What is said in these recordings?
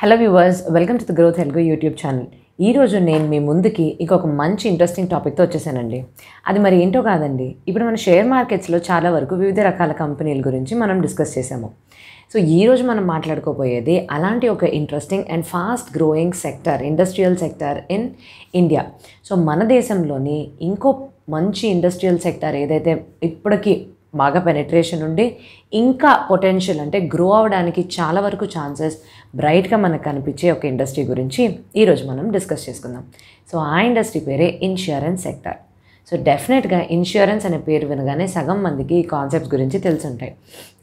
hello viewers welcome to the growth హెల్గో YouTube channel ఈరోజు నేను మీ ముందుకి ఇంకొక మంచి ఇంట్రెస్టింగ్ టాపిక్తో వచ్చేసానండి అది మరి ఏంటో కాదండి ఇప్పుడు మన షేర్ మార్కెట్స్లో చాలా వరకు వివిధ రకాల కంపెనీల గురించి మనం డిస్కస్ చేసాము సో ఈరోజు మనం మాట్లాడుకోబోయేది అలాంటి ఒక interesting and fast growing sector industrial sector in India so మన దేశంలోని ఇంకో మంచి ఇండస్ట్రియల్ సెక్టర్ ఏదైతే ఇప్పటికీ బాగా పెనిట్రేషన్ ఉండి ఇంకా పొటెన్షియల్ అంటే గ్రో అవడానికి చాలా వరకు ఛాన్సెస్ బ్రైట్గా మనకు కనిపించే ఒక ఇండస్ట్రీ గురించి ఈరోజు మనం డిస్కస్ చేసుకుందాం సో ఆ ఇండస్ట్రీ పేరే ఇన్సూరెన్స్ సెక్టర్ సో డెఫినెట్గా ఇన్సూరెన్స్ అనే పేరు వినగానే సగం మందికి ఈ కాన్సెప్ట్స్ గురించి తెలుసుంటాయి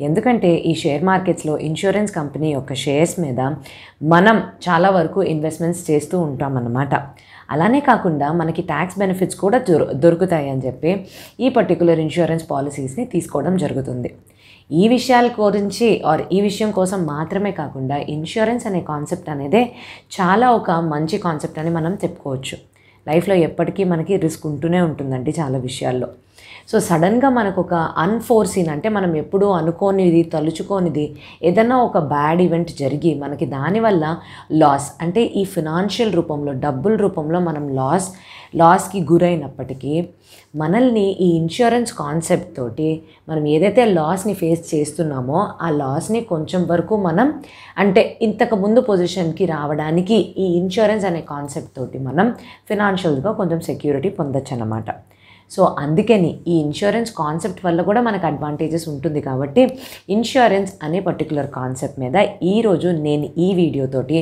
ఎందుకంటే ఈ షేర్ మార్కెట్స్లో ఇన్సూరెన్స్ కంపెనీ యొక్క షేర్స్ మీద మనం చాలా వరకు ఇన్వెస్ట్మెంట్స్ చేస్తూ ఉంటామన్నమాట అలానే కాకుండా మనకి ట్యాక్స్ బెనిఫిట్స్ కూడా దొరుకుతాయి అని చెప్పి ఈ పర్టికులర్ ఇన్సూరెన్స్ పాలసీస్ని తీసుకోవడం జరుగుతుంది ఈ విషయాల గురించి ఆర్ ఈ విషయం కోసం మాత్రమే కాకుండా ఇన్సూరెన్స్ అనే కాన్సెప్ట్ అనేదే చాలా ఒక మంచి కాన్సెప్ట్ అని మనం చెప్పుకోవచ్చు లైఫ్లో ఎప్పటికీ మనకి రిస్క్ ఉంటూనే ఉంటుందండి చాలా విషయాల్లో సో సడన్గా మనకు ఒక అన్ఫోర్సీన్ అంటే మనం ఎప్పుడూ అనుకోనిది తలుచుకోనిది ఏదైనా ఒక బ్యాడ్ ఈవెంట్ జరిగి మనకి దానివల్ల లాస్ అంటే ఈ ఫినాన్షియల్ రూపంలో డబ్బుల రూపంలో మనం లాస్ లాస్కి గురైనప్పటికీ మనల్ని ఈ ఇన్సూరెన్స్ కాన్సెప్ట్ తోటి మనం ఏదైతే లాస్ని ఫేస్ చేస్తున్నామో ఆ లాస్ని కొంచెం వరకు మనం అంటే ఇంతకు ముందు పొజిషన్కి రావడానికి ఈ ఇన్సూరెన్స్ అనే కాన్సెప్ట్ తోటి మనం ఫినాన్షియల్గా కొంచెం సెక్యూరిటీ పొందొచ్చు అన్నమాట సో అందుకని ఈ ఇన్సూరెన్స్ కాన్సెప్ట్ వల్ల కూడా మనకు అడ్వాంటేజెస్ ఉంటుంది కాబట్టి ఇన్సూరెన్స్ అనే పర్టికులర్ కాన్సెప్ట్ మీద ఈరోజు నేను ఈ వీడియోతోటి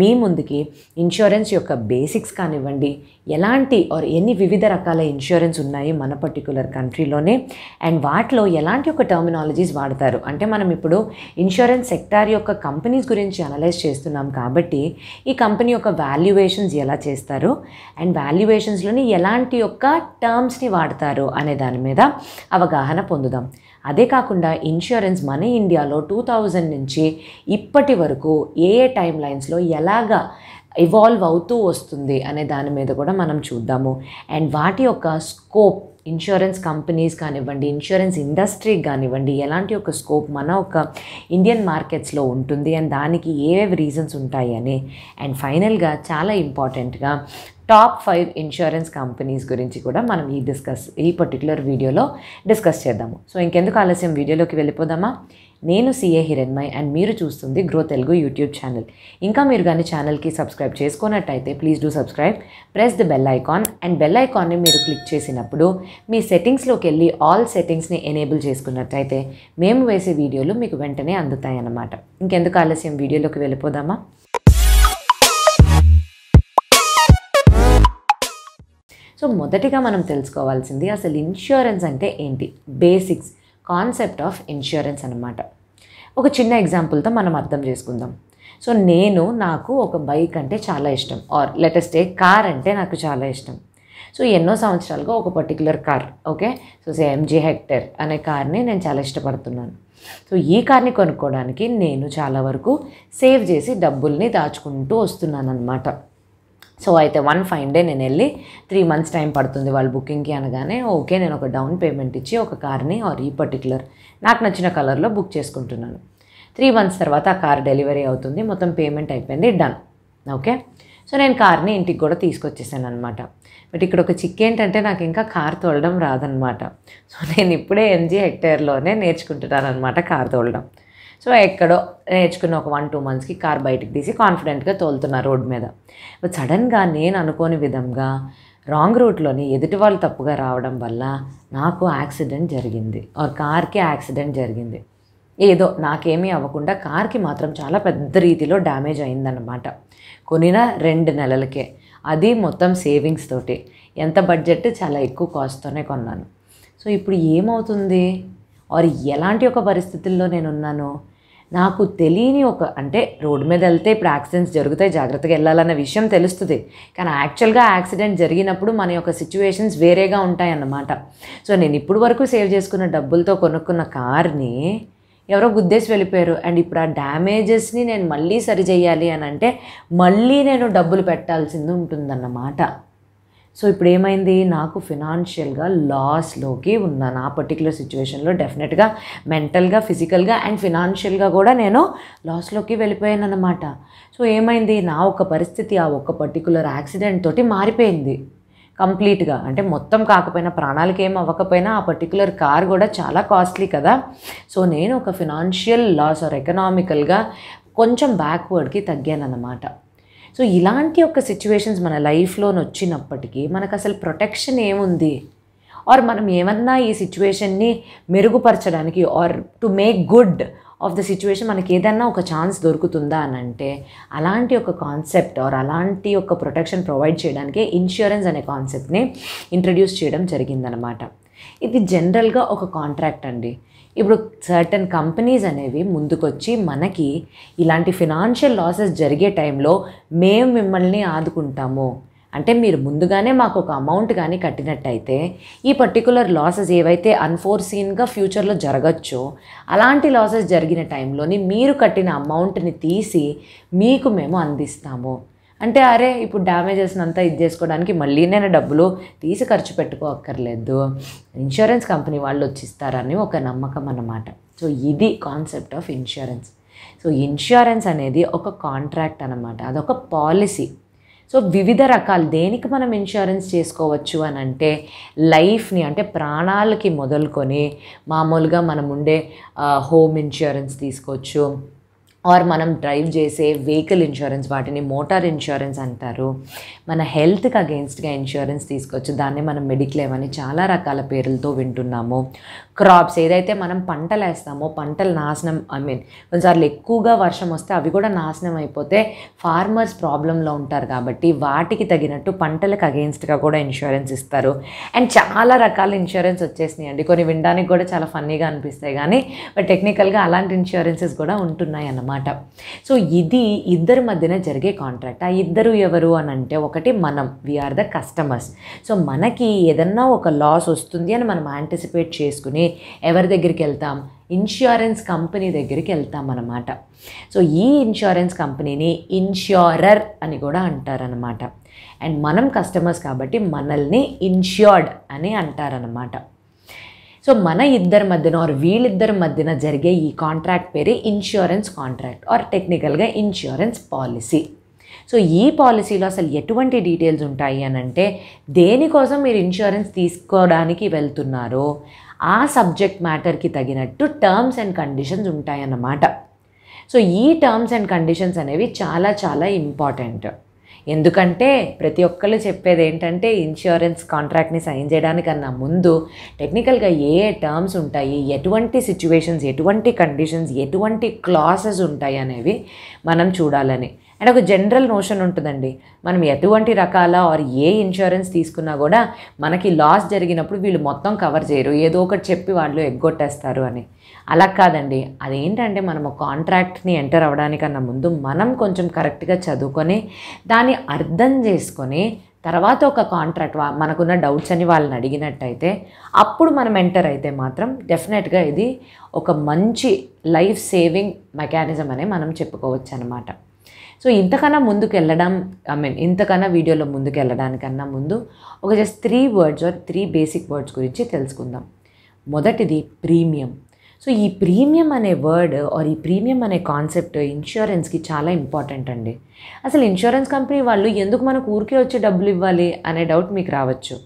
మీ ముందుకి ఇన్సూరెన్స్ యొక్క బేసిక్స్ కానివ్వండి ఎలాంటి ఆర్ ఎన్ని వివిధ రకాల ఇన్సూరెన్స్ ఉన్నాయి మన పర్టికులర్ కంట్రీలోనే అండ్ వాటిలో ఎలాంటి ఒక టర్మినాలజీస్ వాడతారు అంటే మనం ఇప్పుడు ఇన్సూరెన్స్ సెక్టార్ యొక్క కంపెనీస్ గురించి అనలైజ్ చేస్తున్నాం కాబట్టి ఈ కంపెనీ యొక్క వాల్యుయేషన్స్ ఎలా చేస్తారు అండ్ వాల్యుయేషన్స్లోని ఎలాంటి యొక్క టర్మ్స్ని వాడతారు అనే దాని మీద అవగాహన పొందుదాం అదే కాకుండా ఇన్సూరెన్స్ మన ఇండియాలో టూ థౌజండ్ నుంచి ఇప్పటి వరకు ఏ ఏ టైం లైన్స్లో ఎలాగా ఇవాల్వ్ అవుతూ వస్తుంది అనే దాని మీద కూడా మనం చూద్దాము అండ్ వాటి యొక్క స్కోప్ ఇన్సూరెన్స్ కంపెనీస్ కానివ్వండి ఇన్సూరెన్స్ ఇండస్ట్రీ కానివ్వండి ఎలాంటి ఒక స్కోప్ మన ఒక ఇండియన్ మార్కెట్స్లో ఉంటుంది అండ్ దానికి ఏవేవి రీజన్స్ ఉంటాయి అని అండ్ ఫైనల్గా చాలా ఇంపార్టెంట్గా టాప్ ఫైవ్ ఇన్సూరెన్స్ కంపెనీస్ గురించి కూడా మనం ఈ డిస్కస్ ఈ పర్టికులర్ వీడియోలో డిస్కస్ చేద్దాము సో ఇంకెందుకు ఆలస్యం వీడియోలోకి వెళ్ళిపోదామా నేను సిఏ హిరణ్మయ్ అండ్ మీరు చూస్తుంది గ్రో తెలుగు యూట్యూబ్ ఛానల్ ఇంకా మీరు కానీ ఛానల్కి సబ్స్క్రైబ్ చేసుకున్నట్టయితే please do subscribe press the bell icon and bell ఐకాన్ని మీరు క్లిక్ చేసినప్పుడు మీ సెట్టింగ్స్లోకి వెళ్ళి ఆల్ సెట్టింగ్స్ని ఎనేబుల్ చేసుకున్నట్టయితే మేము వేసే వీడియోలు మీకు వెంటనే అందుతాయన్నమాట ఇంకెందుకు ఆలస్యం వీడియోలోకి వెళ్ళిపోదామా సో మొదటిగా మనం తెలుసుకోవాల్సింది అసలు ఇన్సూరెన్స్ అంటే ఏంటి బేసిక్స్ కాన్సెప్ట్ ఆఫ్ ఇన్సూరెన్స్ అనమాట ఒక చిన్న ఎగ్జాంపుల్తో మనం అర్థం చేసుకుందాం సో నేను నాకు ఒక బైక్ అంటే చాలా ఇష్టం ఆర్ లెటెస్ట్ ఏ కార్ అంటే నాకు చాలా ఇష్టం సో ఎన్నో సంవత్సరాలుగా ఒక particular car okay so say MG Hector అనే కార్ని నేను చాలా ఇష్టపడుతున్నాను సో ఈ కార్ని కొనుక్కోవడానికి నేను చాలా వరకు సేవ్ చేసి డబ్బుల్ని దాచుకుంటూ వస్తున్నాను అనమాట సో అయితే వన్ ఫైన్ డే నేను వెళ్ళి త్రీ మంత్స్ టైం పడుతుంది వాళ్ళు బుకింగ్కి అనగానే ఓకే నేను ఒక డౌన్ పేమెంట్ ఇచ్చి ఒక కార్ని ఆర్ ఈ పర్టికులర్ నాకు నచ్చిన కలర్లో బుక్ చేసుకుంటున్నాను త్రీ మంత్స్ తర్వాత ఆ కార్ డెలివరీ అవుతుంది మొత్తం పేమెంట్ అయిపోయింది డన్ ఓకే సో నేను కార్ని ఇంటికి కూడా తీసుకొచ్చేసాను అనమాట బట్ ఇక్కడ ఒక చిక్ ఏంటంటే నాకు ఇంకా కార్ తోలడం రాదనమాట సో నేను ఇప్పుడే ఎంజీ హెక్టేర్లోనే నేర్చుకుంటున్నాను అనమాట కార్ తోలడం సో ఎక్కడో నేర్చుకున్న ఒక వన్ టూ మంత్స్కి కార్ బయటకు తీసి కాన్ఫిడెంట్గా తోలుతున్నా రోడ్ మీద బట్ సడన్గా నేను అనుకోని విధంగా రాంగ్ రూట్లోని ఎదుటి వాళ్ళు తప్పుగా రావడం వల్ల నాకు యాక్సిడెంట్ జరిగింది ఆర్ కార్కి యాక్సిడెంట్ జరిగింది ఏదో నాకేమీ అవ్వకుండా కార్కి మాత్రం చాలా పెద్ద రీతిలో డ్యామేజ్ అయిందనమాట కొనిన రెండు నెలలకే అది మొత్తం సేవింగ్స్ తోటి ఎంత బడ్జెట్ చాలా ఎక్కువ కాస్ట్తోనే కొన్నాను సో ఇప్పుడు ఏమవుతుంది ఆర్ ఎలాంటి ఒక పరిస్థితుల్లో నేనున్నాను నాకు తెలియని ఒక అంటే రోడ్డు మీద వెళ్తే ఇప్పుడు యాక్సిడెంట్స్ జరుగుతాయి జాగ్రత్తగా వెళ్ళాలన్న విషయం తెలుస్తుంది కానీ యాక్చువల్గా యాక్సిడెంట్ జరిగినప్పుడు మన యొక్క సిచ్యువేషన్స్ వేరేగా ఉంటాయన్నమాట సో నేను ఇప్పుడు వరకు సేవ్ చేసుకున్న డబ్బులతో కొనుక్కున్న కార్ని ఎవరో గుద్దేసి వెళ్ళిపోయారు అండ్ ఇప్పుడు ఆ డ్యామేజెస్ని నేను మళ్ళీ సరిచేయాలి అని అంటే మళ్ళీ నేను డబ్బులు పెట్టాల్సింది ఉంటుందన్నమాట సో ఇప్పుడు ఏమైంది నాకు ఫినాన్షియల్గా లాస్లోకి ఉన్నాను ఆ పర్టికులర్ సిచ్యువేషన్లో డెఫినెట్గా మెంటల్గా ఫిజికల్గా అండ్ ఫినాన్షియల్గా కూడా నేను లాస్లోకి వెళ్ళిపోయాను అనమాట సో ఏమైంది నా ఒక పరిస్థితి ఆ ఒక్క పర్టికులర్ యాక్సిడెంట్ తోటి మారిపోయింది కంప్లీట్గా అంటే మొత్తం కాకపోయినా ప్రాణాలకి ఏం అవ్వకపోయినా ఆ పర్టికులర్ కార్ కూడా చాలా కాస్ట్లీ కదా సో నేను ఒక ఫినాన్షియల్ లాస్ ఆర్ ఎకనామికల్గా కొంచెం బ్యాక్వర్డ్కి తగ్గాను అనమాట సో ఇలాంటి ఒక సిచ్యువేషన్స్ మన లైఫ్లో వచ్చినప్పటికీ మనకు అసలు ప్రొటెక్షన్ ఏముంది ఆర్ మనం ఏమన్నా ఈ సిచ్యువేషన్ని మెరుగుపరచడానికి or to make good of the situation మనకి ఏదన్నా ఒక ఛాన్స్ దొరుకుతుందా అని అంటే అలాంటి ఒక కాన్సెప్ట్ ఆర్ అలాంటి ఒక ప్రొటెక్షన్ ప్రొవైడ్ చేయడానికి ఇన్సూరెన్స్ అనే కాన్సెప్ట్ని ఇంట్రడ్యూస్ చేయడం జరిగిందనమాట ఇది జనరల్గా ఒక కాంట్రాక్ట్ అండి ఇప్పుడు సర్టన్ కంపెనీస్ అనేవి ముందుకొచ్చి మనకి ఇలాంటి ఫినాన్షియల్ లాసెస్ జరిగే టైంలో మేము మిమ్మల్ని ఆదుకుంటాము అంటే మీరు ముందుగానే మాకు ఒక అమౌంట్ కానీ కట్టినట్టయితే ఈ పర్టికులర్ లాసెస్ ఏవైతే అన్ఫోర్సీన్గా ఫ్యూచర్లో జరగచ్చో అలాంటి లాసెస్ జరిగిన టైంలోని మీరు కట్టిన అమౌంట్ని తీసి మీకు మేము అందిస్తాము అంటే అరే ఇప్పుడు డ్యామేజెస్ని అంతా ఇది చేసుకోవడానికి మళ్ళీ నేను డబ్బులు తీసి ఖర్చు పెట్టుకోక్కర్లేదు ఇన్సూరెన్స్ కంపెనీ వాళ్ళు వచ్చిస్తారని ఒక నమ్మకం అన్నమాట సో ఇది concept of insurance so insurance అనేది ఒక కాంట్రాక్ట్ అనమాట అదొక పాలసీ సో వివిధ రకాలు దేనికి మనం ఇన్సూరెన్స్ చేసుకోవచ్చు అని అంటే లైఫ్ని అంటే ప్రాణాలకి మొదలుకొని మామూలుగా మనం ఉండే హోమ్ ఇన్సూరెన్స్ తీసుకోవచ్చు ఆర్ మనం డ్రైవ్ చేసే వెహికల్ ఇన్సూరెన్స్ వాటిని మోటార్ ఇన్సూరెన్స్ అంటారు మన హెల్త్కి అగెన్స్ట్గా ఇన్సూరెన్స్ తీసుకోవచ్చు దాన్ని మనం మెడిక్లేమని చాలా రకాల పేర్లతో వింటున్నాము క్రాప్స్ ఏదైతే మనం పంటలు వేస్తామో పంటలు నాశనం ఐ మీన్ కొన్నిసార్లు ఎక్కువగా వర్షం వస్తే అవి కూడా నాశనం అయిపోతే ఫార్మర్స్ ప్రాబ్లంలో ఉంటారు కాబట్టి వాటికి తగినట్టు పంటలకు అగెన్స్ట్గా కూడా ఇన్సూరెన్స్ ఇస్తారు అండ్ చాలా రకాల ఇన్సూరెన్స్ వచ్చేసినాయి అండి కొన్ని వినడానికి కూడా చాలా ఫన్నీగా అనిపిస్తాయి కానీ బట్ టెక్నికల్గా అలాంటి ఇన్సూరెన్సెస్ కూడా ఉంటున్నాయి అన్నమాట సో ఇది ఇద్దరి మధ్యన జరిగే కాంట్రాక్ట్ ఆ ఇద్దరు ఎవరు అని అంటే ఒకటి మనం వీఆర్ ద కస్టమర్స్ సో మనకి ఏదన్నా ఒక లాస్ వస్తుంది అని మనం యాంటిసిపేట్ చేసుకుని ఎవరి దగ్గరికి వెళ్తాం ఇన్సూరెన్స్ కంపెనీ దగ్గరికి వెళ్తాం అన్నమాట సో ఈ ఇన్సూరెన్స్ కంపెనీని ఇన్ష్యూరర్ అని కూడా అంటారనమాట అండ్ మనం కస్టమర్స్ కాబట్టి మనల్ని ఇన్ష్యూర్డ్ అని అంటారనమాట సో మన ఇద్దరి మధ్యన ఆర్ వీళ్ళిద్దరి మధ్యన జరిగే ఈ కాంట్రాక్ట్ పేరే ఇన్సూరెన్స్ కాంట్రాక్ట్ ఆర్ టెక్నికల్గా ఇన్సూరెన్స్ పాలసీ సో ఈ పాలసీలో అసలు ఎటువంటి డీటెయిల్స్ ఉంటాయి అని అంటే దేనికోసం మీరు ఇన్సూరెన్స్ తీసుకోవడానికి వెళ్తున్నారో ఆ సబ్జెక్ట్ మ్యాటర్కి తగినట్టు టర్మ్స్ అండ్ కండిషన్స్ ఉంటాయన్నమాట సో ఈ టర్మ్స్ అండ్ కండిషన్స్ అనేవి చాలా చాలా ఇంపార్టెంట్ ఎందుకంటే ప్రతి ఒక్కళ్ళు చెప్పేది ఏంటంటే ఇన్సూరెన్స్ కాంట్రాక్ట్ని సైన్ చేయడానికన్నా ముందు టెక్నికల్గా ఏ ఏ టర్మ్స్ ఉంటాయి ఎటువంటి సిచ్యువేషన్స్ ఎటువంటి కండిషన్స్ ఎటువంటి క్లాసెస్ ఉంటాయి అనేవి మనం చూడాలని అండ్ ఒక జనరల్ నోషన్ ఉంటుందండి మనం ఎటువంటి రకాల ఆర్ ఏ ఇన్సూరెన్స్ తీసుకున్నా కూడా మనకి లాస్ జరిగినప్పుడు వీళ్ళు మొత్తం కవర్ చేయరు ఏదో ఒకటి చెప్పి వాళ్ళు ఎగ్గొట్టేస్తారు అని అలా కాదండి అదేంటంటే మనం కాంట్రాక్ట్ని ఎంటర్ అవ్వడానికన్నా ముందు మనం కొంచెం కరెక్ట్గా చదువుకొని దాన్ని అర్థం చేసుకొని తర్వాత ఒక కాంట్రాక్ట్ మనకున్న డౌట్స్ అని వాళ్ళని అడిగినట్టయితే అప్పుడు మనం ఎంటర్ అయితే మాత్రం డెఫినెట్గా ఇది ఒక మంచి లైఫ్ సేవింగ్ మెకానిజం అనే మనం చెప్పుకోవచ్చు అనమాట సో ఇంతకన్నా ముందుకు వెళ్ళడం ఐ మీన్ ఇంతకన్నా వీడియోలో ముందుకు వెళ్ళడానికన్నా ముందు ఒక just three words or three basic words గురించి తెలుసుకుందాం మొదటిది ప్రీమియం సో ఈ ప్రీమియం అనే వర్డ్ ఆర్ ఈ ప్రీమియం అనే కాన్సెప్ట్ ఇన్సూరెన్స్కి చాలా ఇంపార్టెంట్ అండి అసలు ఇన్సూరెన్స్ కంపెనీ వాళ్ళు ఎందుకు మనకు ఊరికే వచ్చి డబ్బులు ఇవ్వాలి అనే డౌట్ మీకు రావచ్చు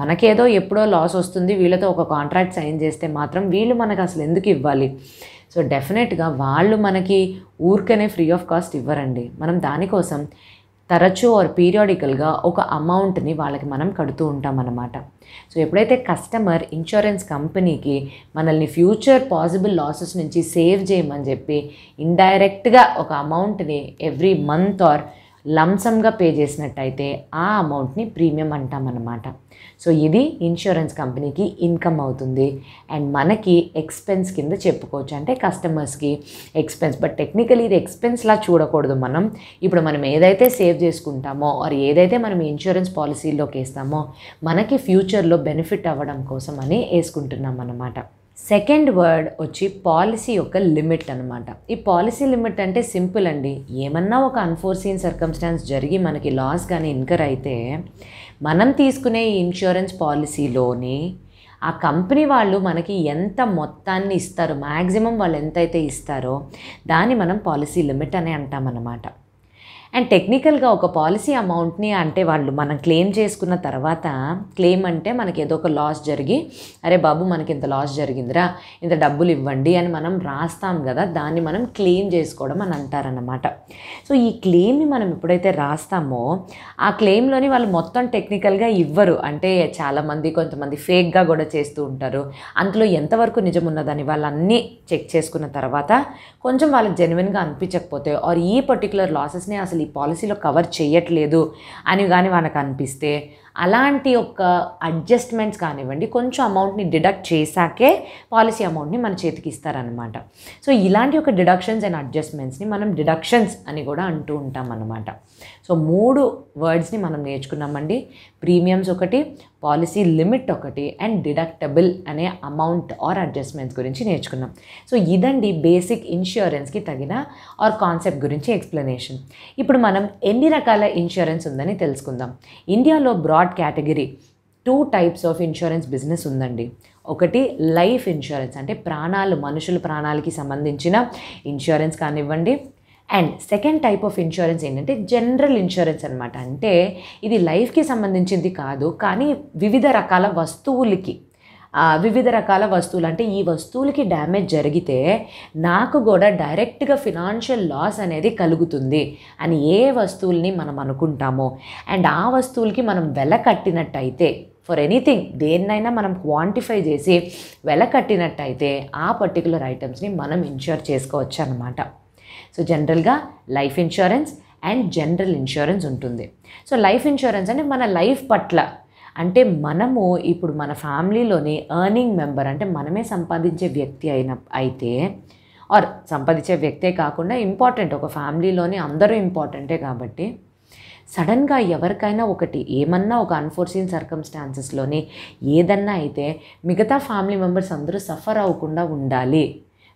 మనకేదో ఎప్పుడో లాస్ వస్తుంది వీళ్ళతో ఒక కాంట్రాక్ట్ సైన్ చేస్తే మాత్రం వీళ్ళు మనకు అసలు ఎందుకు ఇవ్వాలి సో డెఫినెట్గా వాళ్ళు మనకి ఊరికనే ఫ్రీ ఆఫ్ కాస్ట్ ఇవ్వరండి మనం దానికోసం తరచూ ఆర్ పీరియాడికల్గా ఒక అమౌంట్ని వాళ్ళకి మనం కడుతూ ఉంటాం అన్నమాట సో ఎప్పుడైతే కస్టమర్ ఇన్సూరెన్స్ కంపెనీకి మనల్ని ఫ్యూచర్ పాసిబుల్ లాసెస్ నుంచి సేవ్ చేయమని చెప్పి ఇండైరెక్ట్గా ఒక అమౌంట్ని ఎవ్రీ మంత్ ఆర్ లంసమ్గా పే చేసినట్టయితే ఆ అమౌంట్ని ప్రీమియం అంటామన్నమాట సో ఇది ఇన్సూరెన్స్ కంపెనీకి ఇన్కమ్ అవుతుంది అండ్ మనకి ఎక్స్పెన్స్ కింద చెప్పుకోవచ్చు అంటే కస్టమర్స్కి ఎక్స్పెన్స్ బట్ టెక్నికల్ ఇది ఎక్స్పెన్స్లా చూడకూడదు మనం ఇప్పుడు మనం ఏదైతే సేవ్ చేసుకుంటామో ఆర్ ఏదైతే మనం ఇన్సూరెన్స్ పాలసీలోకి వేస్తామో మనకి ఫ్యూచర్లో బెనిఫిట్ అవ్వడం కోసం అని వేసుకుంటున్నాం అన్నమాట సెకండ్ వర్డ్ వచ్చి పాలసీ యొక్క లిమిట్ అనమాట ఈ పాలసీ లిమిట్ అంటే సింపుల్ అండి ఏమన్నా ఒక అన్ఫోర్సీన్ సర్కమ్స్టాన్స్ జరిగి మనకి లాస్ కానీ ఇన్కర్ అయితే మనం తీసుకునే ఈ ఇన్సూరెన్స్ పాలసీలోని ఆ కంపెనీ వాళ్ళు మనకి ఎంత మొత్తాన్ని ఇస్తారో మ్యాక్సిమం వాళ్ళు ఎంతైతే ఇస్తారో దాన్ని మనం పాలసీ లిమిట్ అని అంటామన్నమాట అండ్ టెక్నికల్గా ఒక పాలసీ అమౌంట్ని అంటే వాళ్ళు మనం క్లెయిమ్ చేసుకున్న తర్వాత క్లెయిమ్ అంటే మనకి ఏదో ఒక లాస్ జరిగి అరే బాబు మనకి ఇంత లాస్ జరిగిందిరా ఇంత డబ్బులు ఇవ్వండి అని మనం రాస్తాం కదా దాన్ని మనం క్లెయిమ్ చేసుకోవడం అని అంటారన్నమాట సో ఈ క్లెయిమ్ని మనం ఎప్పుడైతే రాస్తామో ఆ క్లెయిమ్లోని వాళ్ళు మొత్తం టెక్నికల్గా ఇవ్వరు అంటే చాలామంది కొంతమంది ఫేక్గా కూడా చేస్తూ ఉంటారు అందులో ఎంతవరకు నిజం ఉన్నదని వాళ్ళన్నీ చెక్ చేసుకున్న తర్వాత కొంచెం వాళ్ళకి జెన్యున్గా అనిపించకపోతే ఆర్ ఈ పర్టికులర్ లాసెస్ని అసలు ఈ పాలసీలో కవర్ చేయట్లేదు అని కానీ మనకు అనిపిస్తే అలాంటి ఒక అడ్జస్ట్మెంట్స్ కానివ్వండి కొంచెం అమౌంట్ని డిడక్ట్ చేశాకే పాలసీ అమౌంట్ని మన చేతికి ఇస్తారనమాట సో ఇలాంటి ఒక డిడక్షన్స్ అండ్ అడ్జస్ట్మెంట్స్ని మనం డిడక్షన్స్ అని కూడా అంటూ ఉంటాం అన్నమాట సో మూడు వర్డ్స్ని మనం నేర్చుకున్నామండి ప్రీమియమ్స్ ఒకటి పాలసీ లిమిట్ ఒకటి అండ్ డిడక్టబుల్ అనే అమౌంట్ ఆర్ అడ్జస్ట్మెంట్స్ గురించి నేర్చుకున్నాం సో ఇదండి బేసిక్ ఇన్సూరెన్స్కి తగిన ఆర్ కాన్సెప్ట్ గురించి ఎక్స్ప్లెనేషన్ ఇప్పుడు మనం ఎన్ని రకాల ఇన్సూరెన్స్ ఉందని తెలుసుకుందాం ఇండియాలో broad category two types of insurance business ఉందండి ఒకటి లైఫ్ ఇన్సూరెన్స్ అంటే ప్రాణాలు మనుషుల ప్రాణాలకి సంబంధించిన ఇన్సూరెన్స్ కానివ్వండి and second type of insurance ఏంటంటే జనరల్ ఇన్సూరెన్స్ అనమాట అంటే ఇది లైఫ్కి సంబంధించింది కాదు కానీ వివిధ రకాల వస్తువులకి వివిధ రకాల వస్తువులు అంటే ఈ వస్తువులకి డ్యామేజ్ జరిగితే నాకు కూడా డైరెక్ట్గా ఫినాన్షియల్ లాస్ అనేది కలుగుతుంది అని ఏ వస్తువుల్ని మనం అనుకుంటామో అండ్ ఆ వస్తువులకి మనం వెల కట్టినట్టయితే ఫర్ ఎనీథింగ్ దేన్నైనా మనం క్వాంటిఫై చేసి వెల కట్టినట్టయితే ఆ పర్టికులర్ ఐటమ్స్ని మనం ఇన్ష్యూర్ చేసుకోవచ్చు అనమాట సో జనరల్గా life insurance and general insurance ఉంటుంది సో లైఫ్ ఇన్సూరెన్స్ అంటే మన లైఫ్ పట్ల అంటే మనము ఇప్పుడు మన ఫ్యామిలీలోని ఎర్నింగ్ మెంబర్ అంటే మనమే సంపాదించే వ్యక్తి అయిన అయితే ఆర్ సంపాదించే వ్యక్తే కాకుండా ఇంపార్టెంట్ ఒక ఫ్యామిలీలోని అందరూ ఇంపార్టెంటే కాబట్టి సడన్గా ఎవరికైనా ఒకటి ఏమన్నా ఒక అన్ఫోర్సీన్ సర్కమ్స్టాన్సెస్లోని ఏదన్నా అయితే మిగతా ఫ్యామిలీ మెంబర్స్ అందరూ సఫర్ అవ్వకుండా ఉండాలి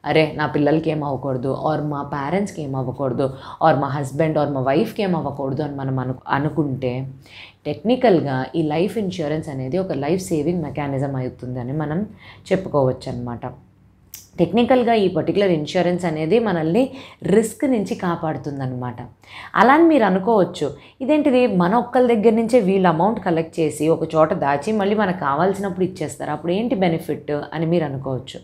అరే నా పిల్లలకి ఏం అవ్వకూడదు ఆర్ మా పేరెంట్స్కి ఏం అవ్వకూడదు ఆర్ మా హస్బెండ్ ఆర్ మా వైఫ్కి ఏం అవ్వకూడదు అని మనం అను అనుకుంటే టెక్నికల్గా ఈ లైఫ్ ఇన్సూరెన్స్ అనేది ఒక లైఫ్ సేవింగ్ మెకానిజం అవుతుందని మనం చెప్పుకోవచ్చు అనమాట టెక్నికల్గా ఈ పర్టికులర్ ఇన్సూరెన్స్ అనేది మనల్ని రిస్క్ నుంచి కాపాడుతుందనమాట అలా అని మీరు అనుకోవచ్చు ఇదేంటిది మన ఒక్కరి దగ్గర నుంచే వీళ్ళు అమౌంట్ కలెక్ట్ చేసి ఒక చోట దాచి మళ్ళీ మనకు కావాల్సినప్పుడు ఇచ్చేస్తారు అప్పుడు ఏంటి బెనిఫిట్ అని మీరు అనుకోవచ్చు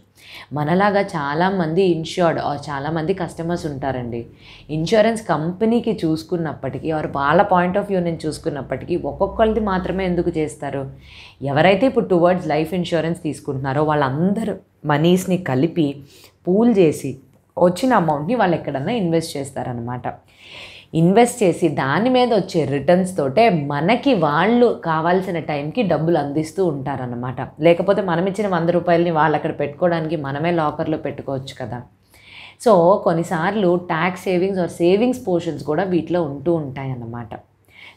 మనలాగా చాలామంది ఇన్ష్యూర్డ్ చాలామంది కస్టమర్స్ ఉంటారండి ఇన్సూరెన్స్ కంపెనీకి చూసుకున్నప్పటికీ వారు వాళ్ళ పాయింట్ ఆఫ్ వ్యూ నేను చూసుకున్నప్పటికీ ఒక్కొక్కరిది మాత్రమే ఎందుకు చేస్తారు ఎవరైతే ఇప్పుడు టువర్డ్స్ లైఫ్ ఇన్సూరెన్స్ తీసుకుంటున్నారో వాళ్ళందరూ మనీస్ని కలిపి పూల్ చేసి వచ్చిన అమౌంట్ని వాళ్ళు ఎక్కడన్నా ఇన్వెస్ట్ చేస్తారనమాట ఇన్వెస్ట్ చేసి దాని మీద వచ్చే రిటర్న్స్ తోటే మనకి వాళ్ళు కావాల్సిన టైంకి డబ్బులు అందిస్తూ ఉంటారనమాట లేకపోతే మనం ఇచ్చిన వంద రూపాయలని వాళ్ళు అక్కడ పెట్టుకోవడానికి మనమే లాకర్లో పెట్టుకోవచ్చు కదా సో కొన్నిసార్లు tax savings or savings portions కూడా వీటిలో ఉంటూ ఉంటాయి అన్నమాట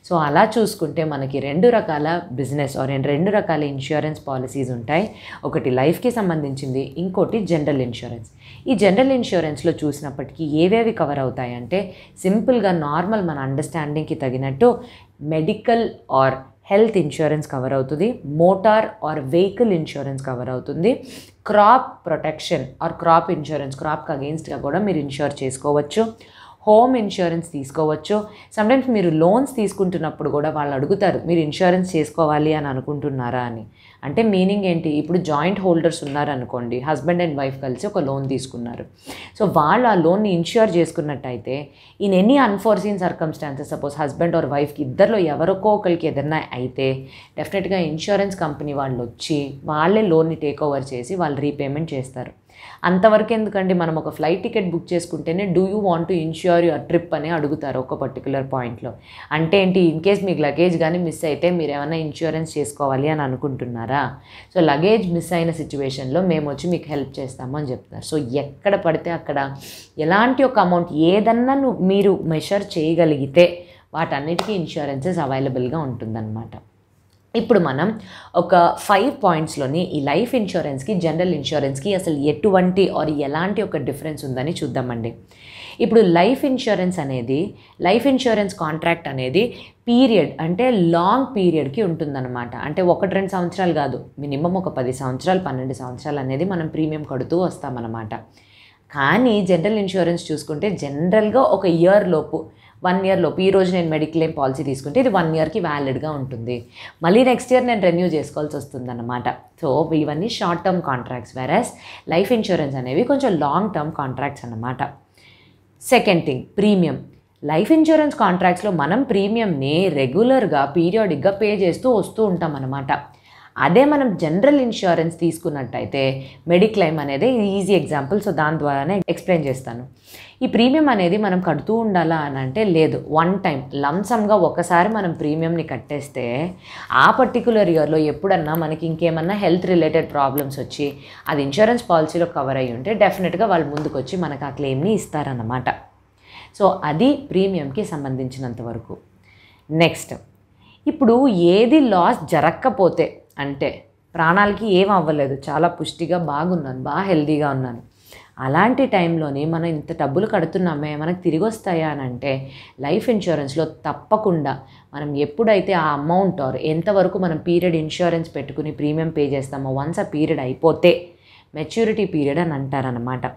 సో అలా చూసుకుంటే మనకి రెండు రకాల బిజినెస్ ఆర్ రెండు రకాల ఇన్సూరెన్స్ పాలసీస్ ఉంటాయి ఒకటి లైఫ్కి సంబంధించింది ఇంకోటి జనరల్ ఇన్సూరెన్స్ ఈ జనరల్ ఇన్సూరెన్స్లో చూసినప్పటికీ ఏవేవి కవర్ అవుతాయంటే సింపుల్గా నార్మల్ మన అండర్స్టాండింగ్కి తగినట్టు medical or health insurance cover అవుతుంది motor or vehicle insurance cover అవుతుంది crop protection or crop insurance క్రాప్కి అగెయిన్స్ట్గా కూడా మీరు ఇన్షూర్ చేసుకోవచ్చు హోమ్ ఇన్సూరెన్స్ తీసుకోవచ్చు సమ్టైమ్స్ మీరు లోన్స్ తీసుకుంటున్నప్పుడు కూడా వాళ్ళు అడుగుతారు మీరు ఇన్సూరెన్స్ చేసుకోవాలి అని అనుకుంటున్నారా అని అంటే మీనింగ్ ఏంటి ఇప్పుడు జాయింట్ హోల్డర్స్ ఉన్నారనుకోండి హస్బెండ్ అండ్ వైఫ్ కలిసి ఒక లోన్ తీసుకున్నారు సో వాళ్ళు ఆ లోన్ని ఇన్ష్యూర్ చేసుకున్నట్టయితే in any unforeseen circumstances suppose husband or వైఫ్కి ఇద్దరులో ఎవరికో ఒకరికి ఏదైనా అయితే డెఫినెట్గా ఇన్సూరెన్స్ కంపెనీ వాళ్ళు వచ్చి వాళ్ళే లోన్ని టేక్ ఓవర్ చేసి వాళ్ళు రీపేమెంట్ చేస్తారు అంతవరకు ఎందుకండి మనం ఒక ఫ్లైట్ టికెట్ బుక్ చేసుకుంటేనే do you want to insure your trip అని అడుగుతారు ఒక పర్టికులర్ పాయింట్లో అంటే ఏంటి ఇన్ కేస్ మీకు లగేజ్ కానీ మిస్ అయితే మీరు ఏమైనా ఇన్సూరెన్స్ చేసుకోవాలి అని అనుకుంటున్నారా సో లగేజ్ మిస్ అయిన సిచ్యువేషన్లో మేము వచ్చి మీకు హెల్ప్ చేస్తాము అని చెప్తున్నారు సో ఎక్కడ పడితే అక్కడ ఎలాంటి ఒక అమౌంట్ ఏదన్నా మీరు మెషర్ చేయగలిగితే వాటన్నిటికీ ఇన్సూరెన్సెస్ అవైలబుల్గా ఉంటుందన్నమాట ఇప్పుడు మనం ఒక ఫైవ్ పాయింట్స్లోని ఈ లైఫ్ ఇన్సూరెన్స్కి జనరల్ ఇన్సూరెన్స్కి అసలు ఎటువంటి ఆర్ ఎలాంటి ఒక డిఫరెన్స్ ఉందని చూద్దామండి ఇప్పుడు లైఫ్ ఇన్సూరెన్స్ అనేది లైఫ్ ఇన్సూరెన్స్ కాంట్రాక్ట్ అనేది పీరియడ్ అంటే లాంగ్ పీరియడ్కి ఉంటుందన్నమాట అంటే ఒకటి రెండు సంవత్సరాలు కాదు మినిమం ఒక పది సంవత్సరాలు పన్నెండు సంవత్సరాలు అనేది మనం ప్రీమియం కడుతూ వస్తామన్నమాట కానీ జనరల్ ఇన్సూరెన్స్ చూసుకుంటే జనరల్గా ఒక ఇయర్ లోపు వన్ ఇయర్లోపు ఈ రోజు నేను మెడిక్లెయిమ్ పాలసీ తీసుకుంటే ఇది వన్ ఇయర్కి వ్యాలిడ్గా ఉంటుంది మళ్ళీ నెక్స్ట్ ఇయర్ నేను రెన్యూ చేసుకోవాల్సి వస్తుందన్నమాట సో ఇవన్నీ short term contracts versus life insurance అనేవి కొంచెం లాంగ్ టర్మ్ కాంట్రాక్ట్స్ అన్నమాట second thing premium life insurance కాంట్రాక్ట్స్లో మనం ప్రీమియంని రెగ్యులర్గా పీరియాడిక్గా పే చేస్తూ వస్తూ ఉంటాం అన్నమాట అదే మనం జనరల్ ఇన్సూరెన్స్ తీసుకున్నట్టయితే మెడిక్లైమ్ అనేది ఈజీ ఎగ్జాంపుల్ సో దాని ద్వారానే ఎక్స్ప్లెయిన్ చేస్తాను ఈ ప్రీమియం అనేది మనం కడుతూ ఉండాలా అని అంటే లేదు వన్ టైం లంసమ్గా ఒకసారి మనం ప్రీమియంని కట్టేస్తే ఆ పర్టికులర్ ఇయర్లో ఎప్పుడన్నా మనకి ఇంకేమన్నా హెల్త్ రిలేటెడ్ ప్రాబ్లమ్స్ వచ్చి అది ఇన్సూరెన్స్ పాలసీలో కవర్ అయ్యి ఉంటే డెఫినెట్గా వాళ్ళు ముందుకు వచ్చి మనకు ఆ క్లెయిమ్ని ఇస్తారన్నమాట సో అది ప్రీమియంకి సంబంధించినంత వరకు నెక్స్ట్ ఇప్పుడు ఏది లాస్ జరగకపోతే అంటే ప్రాణాలకి ఏం అవ్వలేదు చాలా పుష్టిగా బాగున్నాను బాగా హెల్దీగా ఉన్నాను అలాంటి టైంలోనే మనం ఇంత డబ్బులు కడుతున్నామే మనకు తిరిగి వస్తాయా అని అంటే లైఫ్ ఇన్సూరెన్స్లో తప్పకుండా మనం ఎప్పుడైతే ఆ అమౌంట్ ఆర్ ఎంతవరకు మనం పీరియడ్ ఇన్సూరెన్స్ పెట్టుకుని ప్రీమియం పే చేస్తామో వన్స్ ఆ పీరియడ్ అయిపోతే మెచ్యూరిటీ పీరియడ్ అని అంటారనమాట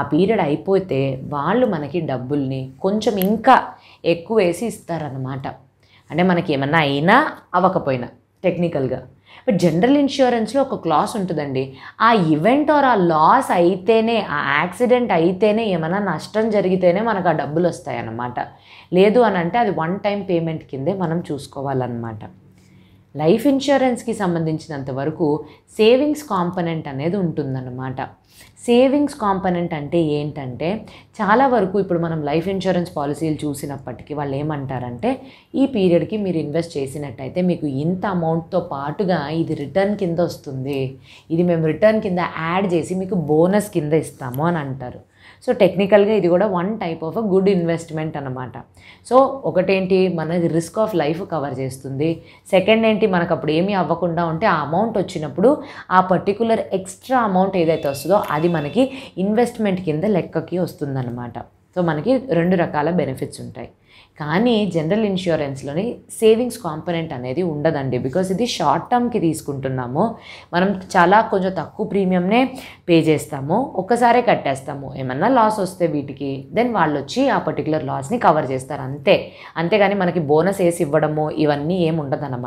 ఆ పీరియడ్ అయిపోతే వాళ్ళు మనకి డబ్బుల్ని కొంచెం ఇంకా ఎక్కువ వేసి ఇస్తారనమాట అంటే మనకి ఏమన్నా అయినా అవ్వకపోయినా టెక్నికల్గా బట్ జనరల్ ఇన్సూరెన్స్లో ఒక క్లాస్ ఉంటుందండి ఆ ఈవెంట్ ఆర్ ఆ లాస్ అయితేనే ఆ యాక్సిడెంట్ అయితేనే ఏమైనా నష్టం జరిగితేనే మనకు ఆ డబ్బులు వస్తాయన్నమాట లేదు అని అంటే అది వన్ టైం పేమెంట్ కిందే మనం చూసుకోవాలన్నమాట లైఫ్ ఇన్సూరెన్స్కి సంబంధించినంత వరకు సేవింగ్స్ కాంపనెంట్ అనేది ఉంటుందన్నమాట సేవింగ్స్ కాంపనెంట్ అంటే ఏంటంటే చాలా వరకు ఇప్పుడు మనం లైఫ్ ఇన్సూరెన్స్ పాలసీలు చూసినప్పటికీ వాళ్ళు ఏమంటారంటే ఈ పీరియడ్కి మీరు ఇన్వెస్ట్ చేసినట్టయితే మీకు ఇంత అమౌంట్తో పాటుగా ఇది రిటర్న్ కింద వస్తుంది ఇది మేము రిటర్న్ కింద యాడ్ చేసి మీకు బోనస్ కింద ఇస్తాము అని అంటారు సో టెక్నికల్గా ఇది కూడా one type of a good investment అనమాట సో ఒకటేంటి మన రిస్క్ ఆఫ్ లైఫ్ కవర్ చేస్తుంది సెకండ్ ఏంటి మనకు అప్పుడు ఏమీ అవ్వకుండా ఉంటే ఆ అమౌంట్ వచ్చినప్పుడు ఆ పర్టికులర్ ఎక్స్ట్రా అమౌంట్ ఏదైతే వస్తుందో అది మనకి ఇన్వెస్ట్మెంట్ కింద లెక్కకి వస్తుందన్నమాట సో మనకి రెండు రకాల బెనిఫిట్స్ ఉంటాయి కానీ జనరల్ ఇన్సూరెన్స్లోని సేవింగ్స్ కాంపనెంట్ అనేది ఉండదండి బికాస్ ఇది షార్ట్ టర్మ్కి తీసుకుంటున్నాము మనం చాలా కొంచెం తక్కువ ప్రీమియంనే పే చేస్తాము ఒక్కసారే కట్టేస్తాము ఏమన్నా లాస్ వస్తే వీటికి దెన్ వాళ్ళు వచ్చి ఆ పర్టికులర్ లాస్ని కవర్ చేస్తారు అంతే అంతేగాని మనకి బోనస్ వేసి ఇవ్వడము ఇవన్నీ ఏమి ఉండదన్నమాట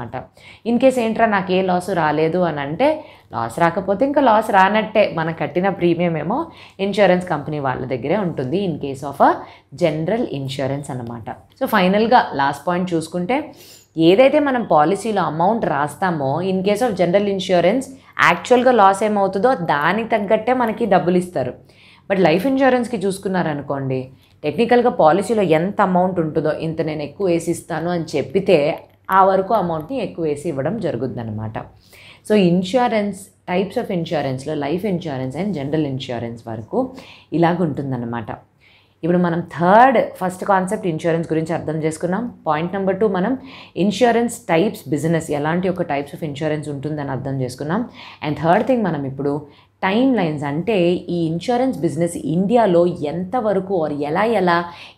ఇన్ కేస్ ఏంట్రా నాకు ఏ లాస్ రాలేదు అని అంటే లాస్ రాకపోతే ఇంకా లాస్ రానట్టే మనం కట్టిన ప్రీమియం ఏమో ఇన్సూరెన్స్ కంపెనీ వాళ్ళ దగ్గరే ఉంటుంది in case of a general insurance అనమాట సో ఫైనల్గా లాస్ట్ పాయింట్ చూసుకుంటే ఏదైతే మనం పాలసీలో అమౌంట్ రాస్తామో in case of general insurance యాక్చువల్గా లాస్ ఏమవుతుందో దానికి తగ్గట్టే మనకి డబ్బులు ఇస్తారు బట్ లైఫ్ ఇన్సూరెన్స్కి చూసుకున్నారనుకోండి టెక్నికల్గా పాలసీలో ఎంత అమౌంట్ ఉంటుందో ఇంత నేను ఎక్కువ వేసి ఇస్తాను అని చెప్పితే ఆ వరకు అమౌంట్ని ఎక్కువ వేసి ఇవ్వడం జరుగుతుందన్నమాట సో ఇన్సూరెన్స్ టైప్స్ ఆఫ్ ఇన్సూరెన్స్లో life insurance and general insurance వరకు ఇలాగుంటుందన్నమాట ఇప్పుడు మనం థర్డ్ ఫస్ట్ కాన్సెప్ట్ ఇన్సూరెన్స్ గురించి అర్థం చేసుకున్నాం పాయింట్ నెంబర్ టూ మనం ఇన్సూరెన్స్ టైప్స్ బిజినెస్ ఎలాంటి ఒక టైప్స్ ఆఫ్ ఇన్సూరెన్స్ ఉంటుందని అర్థం చేసుకున్నాం అండ్ థర్డ్ థింగ్ మనం ఇప్పుడు టైం లైన్స్ అంటే ఈ ఇన్సూరెన్స్ బిజినెస్ ఇండియాలో ఎంతవరకు ఆర్ ఎలా ఎలా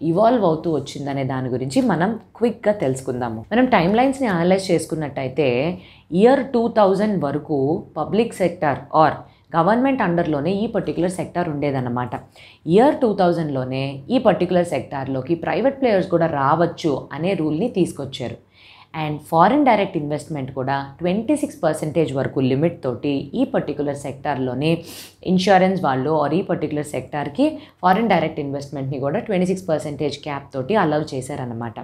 ఇవాల్వ్ అవుతూ వచ్చిందనే దాని గురించి మనం క్విక్గా తెలుసుకుందాము మనం టైమ్ లైన్స్ని అనలైజ్ చేసుకున్నట్టయితే ఇయర్ టూ థౌజండ్ వరకు పబ్లిక్ సెక్టర్ ఆర్ గవర్నమెంట్ అండర్లోనే ఈ పర్టికులర్ సెక్టార్ ఉండేదన్నమాట ఇయర్ టూ థౌజండ్లోనే ఈ పర్టికులర్ సెక్టార్లోకి ప్రైవేట్ ప్లేయర్స్ కూడా రావచ్చు అనే రూల్ని తీసుకొచ్చారు అండ్ ఫారిన్ డైరెక్ట్ ఇన్వెస్ట్మెంట్ కూడా ట్వంటీ సిక్స్ పర్సెంటేజ్ వరకు లిమిట్ తోటి ఈ పర్టికులర్ సెక్టార్లోనే ఇన్సూరెన్స్ వాళ్ళు ఆర్ ఈ పర్టికులర్ సెక్టార్కి ఫారిన్ డైరెక్ట్ ఇన్వెస్ట్మెంట్ని కూడా ట్వంటీ సిక్స్ పర్సెంటేజ్ క్యాప్ తోటి అలౌ చేశారనమాట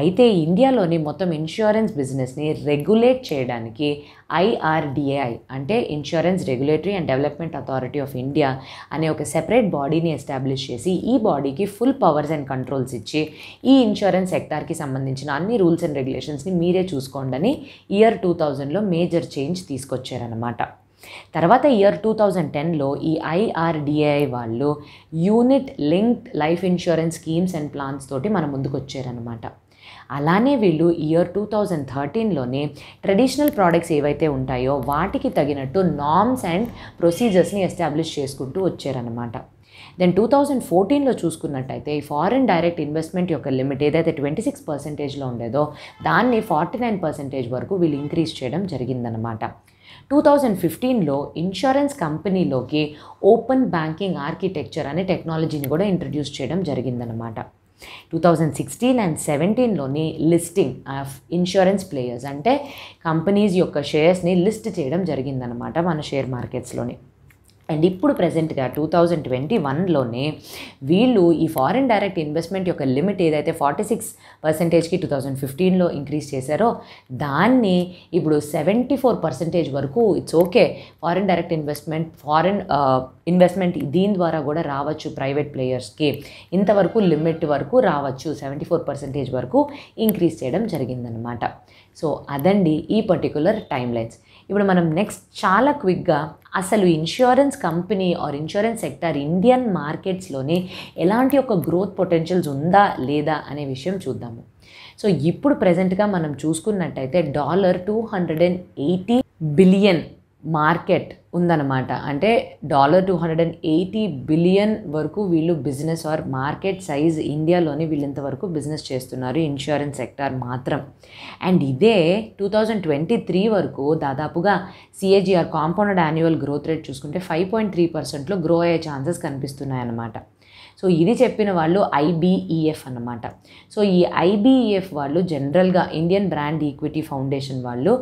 అయితే ఇండియాలోని మొత్తం ఇన్సూరెన్స్ బిజినెస్ని రెగ్యులేట్ చేయడానికి ఐఆర్డిఏఐ అంటే insurance regulatory and development authority of India అనే ఒక సెపరేట్ బాడీని ఎస్టాబ్లిష్ చేసి ఈ బాడీకి ఫుల్ పవర్స్ అండ్ కంట్రోల్స్ ఇచ్చి ఈ ఇన్సూరెన్స్ సెక్టార్కి సంబంధించిన అన్ని రూల్స్ అండ్ రెగ్యులేషన్స్ని మీరే చూసుకోండి అని ఇయర్ టూ థౌజండ్లో మేజర్ చేంజ్ తీసుకొచ్చారనమాట తర్వాత ఇయర్ టూ థౌజండ్ టెన్లో ఈ ఐఆర్డిఐ వాళ్ళు unit linked life insurance schemes and plans తోటి మన ముందుకు వచ్చారనమాట అలానే వీళ్ళు ఇయర్ టూ థౌజండ్ థర్టీన్లోనే ట్రెడిషనల్ ప్రోడక్ట్స్ ఏవైతే ఉంటాయో వాటికి తగినట్టు నామ్స్ అండ్ ప్రొసీజర్స్ని ఎస్టాబ్లిష్ చేసుకుంటూ వచ్చారనమాట దెన్ టూ థౌజండ్ ఫోర్టీన్లో చూసుకున్నట్టయితే ఈ ఫారిన్ డైరెక్ట్ ఇన్వెస్ట్మెంట్ యొక్క లిమిట్ ఏదైతే ట్వంటీ సిక్స్ పర్సెంటేజ్లో ఉండేదో దాన్ని ఫార్టీ నైన్ పర్సెంటేజ్ వరకు వీళ్ళు ఇంక్రీజ్ చేయడం జరిగిందనమాట టూ థౌజండ్ ఫిఫ్టీన్లో ఇన్సూరెన్స్ కంపెనీలోకి ఓపెన్ బ్యాంకింగ్ ఆర్కిటెక్చర్ అనే టెక్నాలజీని కూడా ఇంట్రడ్యూస్ చేయడం జరిగిందనమాట టూ థౌజండ్ సిక్స్టీన్ అండ్ సెవెంటీన్లోని లిస్టింగ్ ఆఫ్ ఇన్సూరెన్స్ ప్లేయర్స్ అంటే కంపెనీస్ యొక్క షేర్స్ని లిస్ట్ చేయడం జరిగిందనమాట మన షేర్ మార్కెట్స్లోని అండ్ ఇప్పుడు ప్రజెంట్గా టూ థౌజండ్ ట్వంటీ వన్లోనే వీళ్ళు ఈ ఫారిన్ డైరెక్ట్ ఇన్వెస్ట్మెంట్ యొక్క లిమిట్ ఏదైతే ఫార్టీ సిక్స్ పర్సెంటేజ్కి టూ థౌజండ్ ఫిఫ్టీన్లో ఇంక్రీజ్ చేశారో దాన్ని ఇప్పుడు సెవెంటీ ఫోర్ పర్సెంటేజ్ వరకు it's okay foreign direct investment foreign investment దీని ద్వారా కూడా రావచ్చు ప్రైవేట్ ప్లేయర్స్కి ఇంతవరకు లిమిట్ వరకు రావచ్చు సెవెంటీ ఫోర్ పర్సెంటేజ్ వరకు ఇంక్రీజ్ చేయడం జరిగిందనమాట సో అదండి ఈ పర్టికులర్ టైం లైన్స్ ఇప్పుడు మనం నెక్స్ట్ చాలా క్విక్గా అసలు insurance company or insurance sector Indian మార్కెట్స్లోనే ఎలాంటి ఒక గ్రోత్ పొటెన్షియల్స్ ఉందా లేదా అనే విషయం చూద్దాము సో ఇప్పుడు ప్రజెంట్గా మనం చూసుకున్నట్టయితే dollar two hundred and eighty billion market ఉందన్నమాట అంటే dollar two hundred and eighty billion వరకు వీళ్ళు బిజినెస్ ఆర్ మార్కెట్ సైజ్ ఇండియాలోని వీళ్ళంతవరకు బిజినెస్ చేస్తున్నారు ఇన్సూరెన్స్ సెక్టార్ మాత్రం అండ్ ఇదే టూ థౌజండ్ ట్వంటీ త్రీ వరకు దాదాపుగా CAGR compounded annual growth rate చూసుకుంటే ఫైవ్ పాయింట్ త్రీ పర్సెంట్లో గ్రో అయ్యే ఛాన్సెస్ కనిపిస్తున్నాయన్నమాట సో ఇది చెప్పిన వాళ్ళు ఐబీఈఎఫ్ అనమాట సో ఈ ఐబీఈఎఫ్ వాళ్ళు జనరల్గా ఇండియన్ బ్రాండ్ ఈక్విటీ ఫౌండేషన్ వాళ్ళు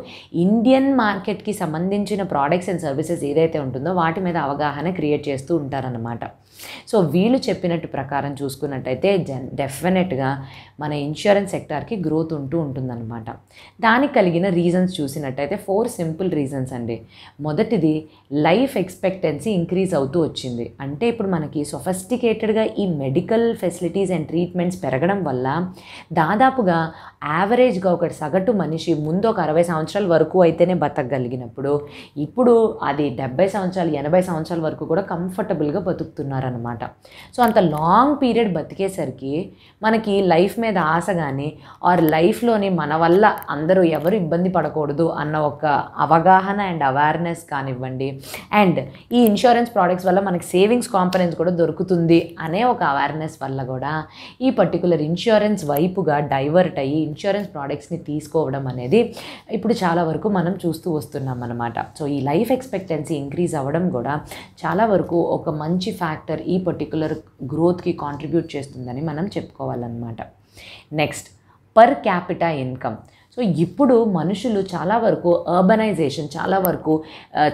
ఇండియన్ మార్కెట్కి సంబంధించిన ప్రోడక్ట్స్ అండ్ సర్వీసెస్ ఏదైతే ఉంటుందో వాటి మీద అవగాహన క్రియేట్ చేస్తూ ఉంటారనమాట సో వీళ్ళు చెప్పినట్టు ప్రకారం చూసుకున్నట్టయితే డెఫినెట్గా మన ఇన్సూరెన్స్ సెక్టార్కి గ్రోత్ ఉంటూ ఉంటుందన్నమాట దానికి కలిగిన రీజన్స్ చూసినట్టయితే ఫోర్ సింపుల్ రీజన్స్ అండి మొదటిది లైఫ్ ఎక్స్పెక్టెన్సీ ఇంక్రీజ్ అవుతూ వచ్చింది అంటే ఇప్పుడు మనకి సొఫెస్టికేటెడ్గా ఈ మెడికల్ ఫెసిలిటీస్ అండ్ ట్రీట్మెంట్స్ పెరగడం వల్ల దాదాపుగా యావరేజ్గా ఒక సగటు మనిషి ముందు ఒక అరవై సంవత్సరాల వరకు అయితేనే బతకగలిగినప్పుడు ఇప్పుడు అది డెబ్బై సంవత్సరాలు ఎనభై సంవత్సరాల వరకు కూడా కంఫర్టబుల్గా బతుకుతున్నారనమాట సో అంత లాంగ్ పీరియడ్ బతికేసరికి మనకి లైఫ్ మీద ఆశ కానీ ఆర్ లైఫ్లోని మన వల్ల అందరూ ఎవరు ఇబ్బంది పడకూడదు అన్న ఒక అవగాహన అండ్ అవేర్నెస్ కానివ్వండి అండ్ ఈ ఇన్సూరెన్స్ ప్రోడక్ట్స్ వల్ల మనకి సేవింగ్స్ కాంపనెన్స్ కూడా దొరుకుతుంది అనే అనే ఒక అవేర్నెస్ వల్ల కూడా ఈ పర్టికులర్ ఇన్సూరెన్స్ వైపుగా డైవర్ట్ అయ్యి ఇన్సూరెన్స్ ప్రోడక్ట్స్ని తీసుకోవడం అనేది ఇప్పుడు చాలా వరకు మనం చూస్తూ వస్తున్నాం అనమాట సో ఈ లైఫ్ ఎక్స్పెక్టెన్సీ ఇంక్రీజ్ అవ్వడం కూడా చాలా వరకు ఒక మంచి ఫ్యాక్టర్ ఈ పర్టికులర్ గ్రోత్కి కాంట్రిబ్యూట్ చేస్తుందని మనం చెప్పుకోవాలన్నమాట next per capita income so ఇప్పుడు మనుషులు చాలా వరకు అర్బనైజేషన్ చాలా వరకు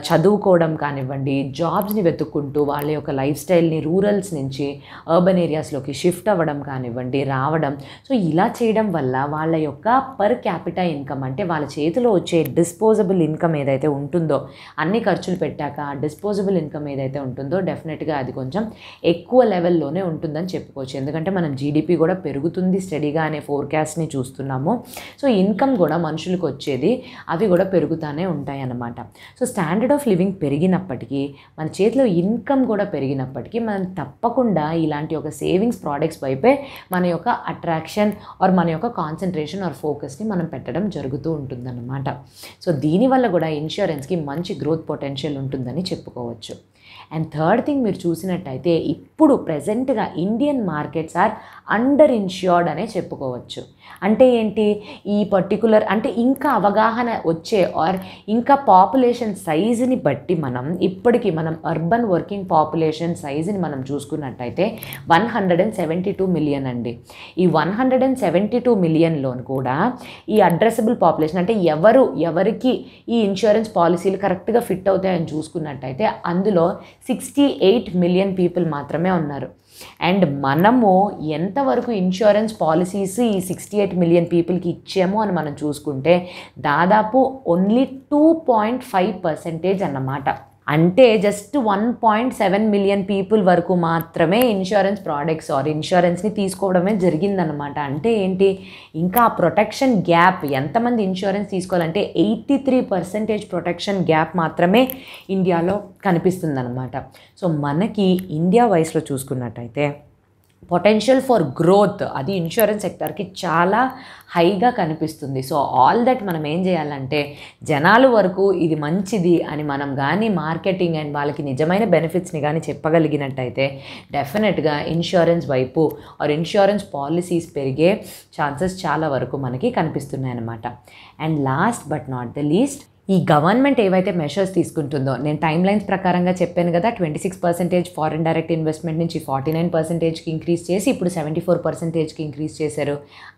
చదువుకోవడం కానివ్వండి జాబ్స్ని వెతుక్కుంటూ వాళ్ళ యొక్క లైఫ్ స్టైల్ని రూరల్స్ నుంచి అర్బన్ ఏరియాస్లోకి షిఫ్ట్ అవ్వడం కానివ్వండి రావడం సో ఇలా చేయడం వల్ల వాళ్ళ యొక్క పర్ క్యాపిటల్ ఇన్కమ్ అంటే వాళ్ళ చేతిలో వచ్చే డిస్పోజబుల్ ఇన్కమ్ ఏదైతే ఉంటుందో అన్ని ఖర్చులు పెట్టాక ఆ డిస్పోజబుల్ ఇన్కమ్ ఏదైతే ఉంటుందో డెఫినెట్గా అది కొంచెం ఎక్కువ లెవెల్లోనే ఉంటుందని చెప్పుకోవచ్చు ఎందుకంటే మనం జీడిపి కూడా పెరుగుతుంది స్టడీగా అనే ఫోర్కాస్ట్ని చూస్తున్నాము సో ఇన్కమ్ కూడా మనుషులకు వచ్చేది అవి కూడా పెరుగుతూనే ఉంటాయి అన్నమాట సో స్టాండర్డ్ ఆఫ్ లివింగ్ పెరిగినప్పటికీ మన చేతిలో ఇన్కమ్ కూడా పెరిగినప్పటికీ మనం తప్పకుండా ఇలాంటి ఒక సేవింగ్స్ ప్రోడక్ట్స్ వైపే మన యొక్క అట్రాక్షన్ ఆర్ మన యొక్క కాన్సన్ట్రేషన్ ఆర్ ఫోకస్ని మనం పెట్టడం జరుగుతూ ఉంటుందన్నమాట సో దీనివల్ల కూడా ఇన్సూరెన్స్కి మంచి గ్రోత్ పొటెన్షియల్ ఉంటుందని చెప్పుకోవచ్చు అండ్ థర్డ్ థింగ్ మీరు చూసినట్టయితే ఇప్పుడు ప్రజెంట్గా Indian markets or under insured అనే చెప్పుకోవచ్చు అంటే ఏంటి ఈ పర్టికులర్ అంటే ఇంకా అవగాహన వచ్చే ఆర్ ఇంకా పాపులేషన్ సైజుని బట్టి మనం ఇప్పటికీ మనం అర్బన్ వర్కింగ్ పాపులేషన్ సైజుని మనం చూసుకున్నట్టయితే one hundred and seventy two million అండి ఈ one hundred and seventy two మిలియన్లో కూడా ఈ అడ్రసబుల్ పాపులేషన్ అంటే ఎవరు ఎవరికి ఈ ఇన్సూరెన్స్ పాలసీలు కరెక్ట్గా ఫిట్ అవుతాయని చూసుకున్నట్టయితే అందులో సిక్స్టీ ఎయిట్ మిలియన్ పీపుల్ మాత్రమే ఉన్నారు అండ్ మనము ఎంతవరకు ఇన్సూరెన్స్ పాలసీస్ ఈ సిక్స్టీ ఎయిట్ మిలియన్ పీపుల్కి ఇచ్చాము అని మనం చూసుకుంటే దాదాపు only two point five percentage అన్నమాట అంటే just one point seven million people వరకు మాత్రమే ఇన్సూరెన్స్ ప్రోడక్ట్స్ ఆర్ ఇన్సూరెన్స్ని తీసుకోవడమే జరిగిందనమాట అంటే ఏంటి ఇంకా ఆ ప్రొటెక్షన్ గ్యాప్ ఎంతమంది ఇన్సూరెన్స్ తీసుకోవాలంటే eighty three percentage protection gap మాత్రమే ఇండియాలో కనిపిస్తుందన్నమాట సో మనకి ఇండియా వైస్లో చూసుకున్నట్టయితే పొటెన్షియల్ ఫర్ గ్రోత్ అది ఇన్సూరెన్స్ సెక్టర్కి చాలా హైగా కనిపిస్తుంది సో ఆల్ దట్ మనం ఏం చేయాలంటే జనాల వరకు ఇది మంచిది అని మనం కానీ మార్కెటింగ్ అండ్ వాళ్ళకి నిజమైన బెనిఫిట్స్ని కానీ చెప్పగలిగినట్టయితే డెఫినెట్గా ఇన్సూరెన్స్ వైపు ఆర్ ఇన్సూరెన్స్ పాలసీస్ పెరిగే ఛాన్సెస్ చాలా వరకు మనకి కనిపిస్తున్నాయన్నమాట and last but not the least ఈ గవర్నమెంట్ ఏవైతే మెషర్స్ తీసుకుంటుందో నేను టైం లైన్స్ ప్రకారంగా చెప్పాను కదా twenty six percentage foreign direct investment నుంచి ఫార్టీ నైన్ పర్సెంటేజ్కి ఇంక్రీజ్ చేసి ఇప్పుడు సెవెంటీ ఫోర్ పర్సెంటేజ్కి ఇంక్రీజ్ చేశారు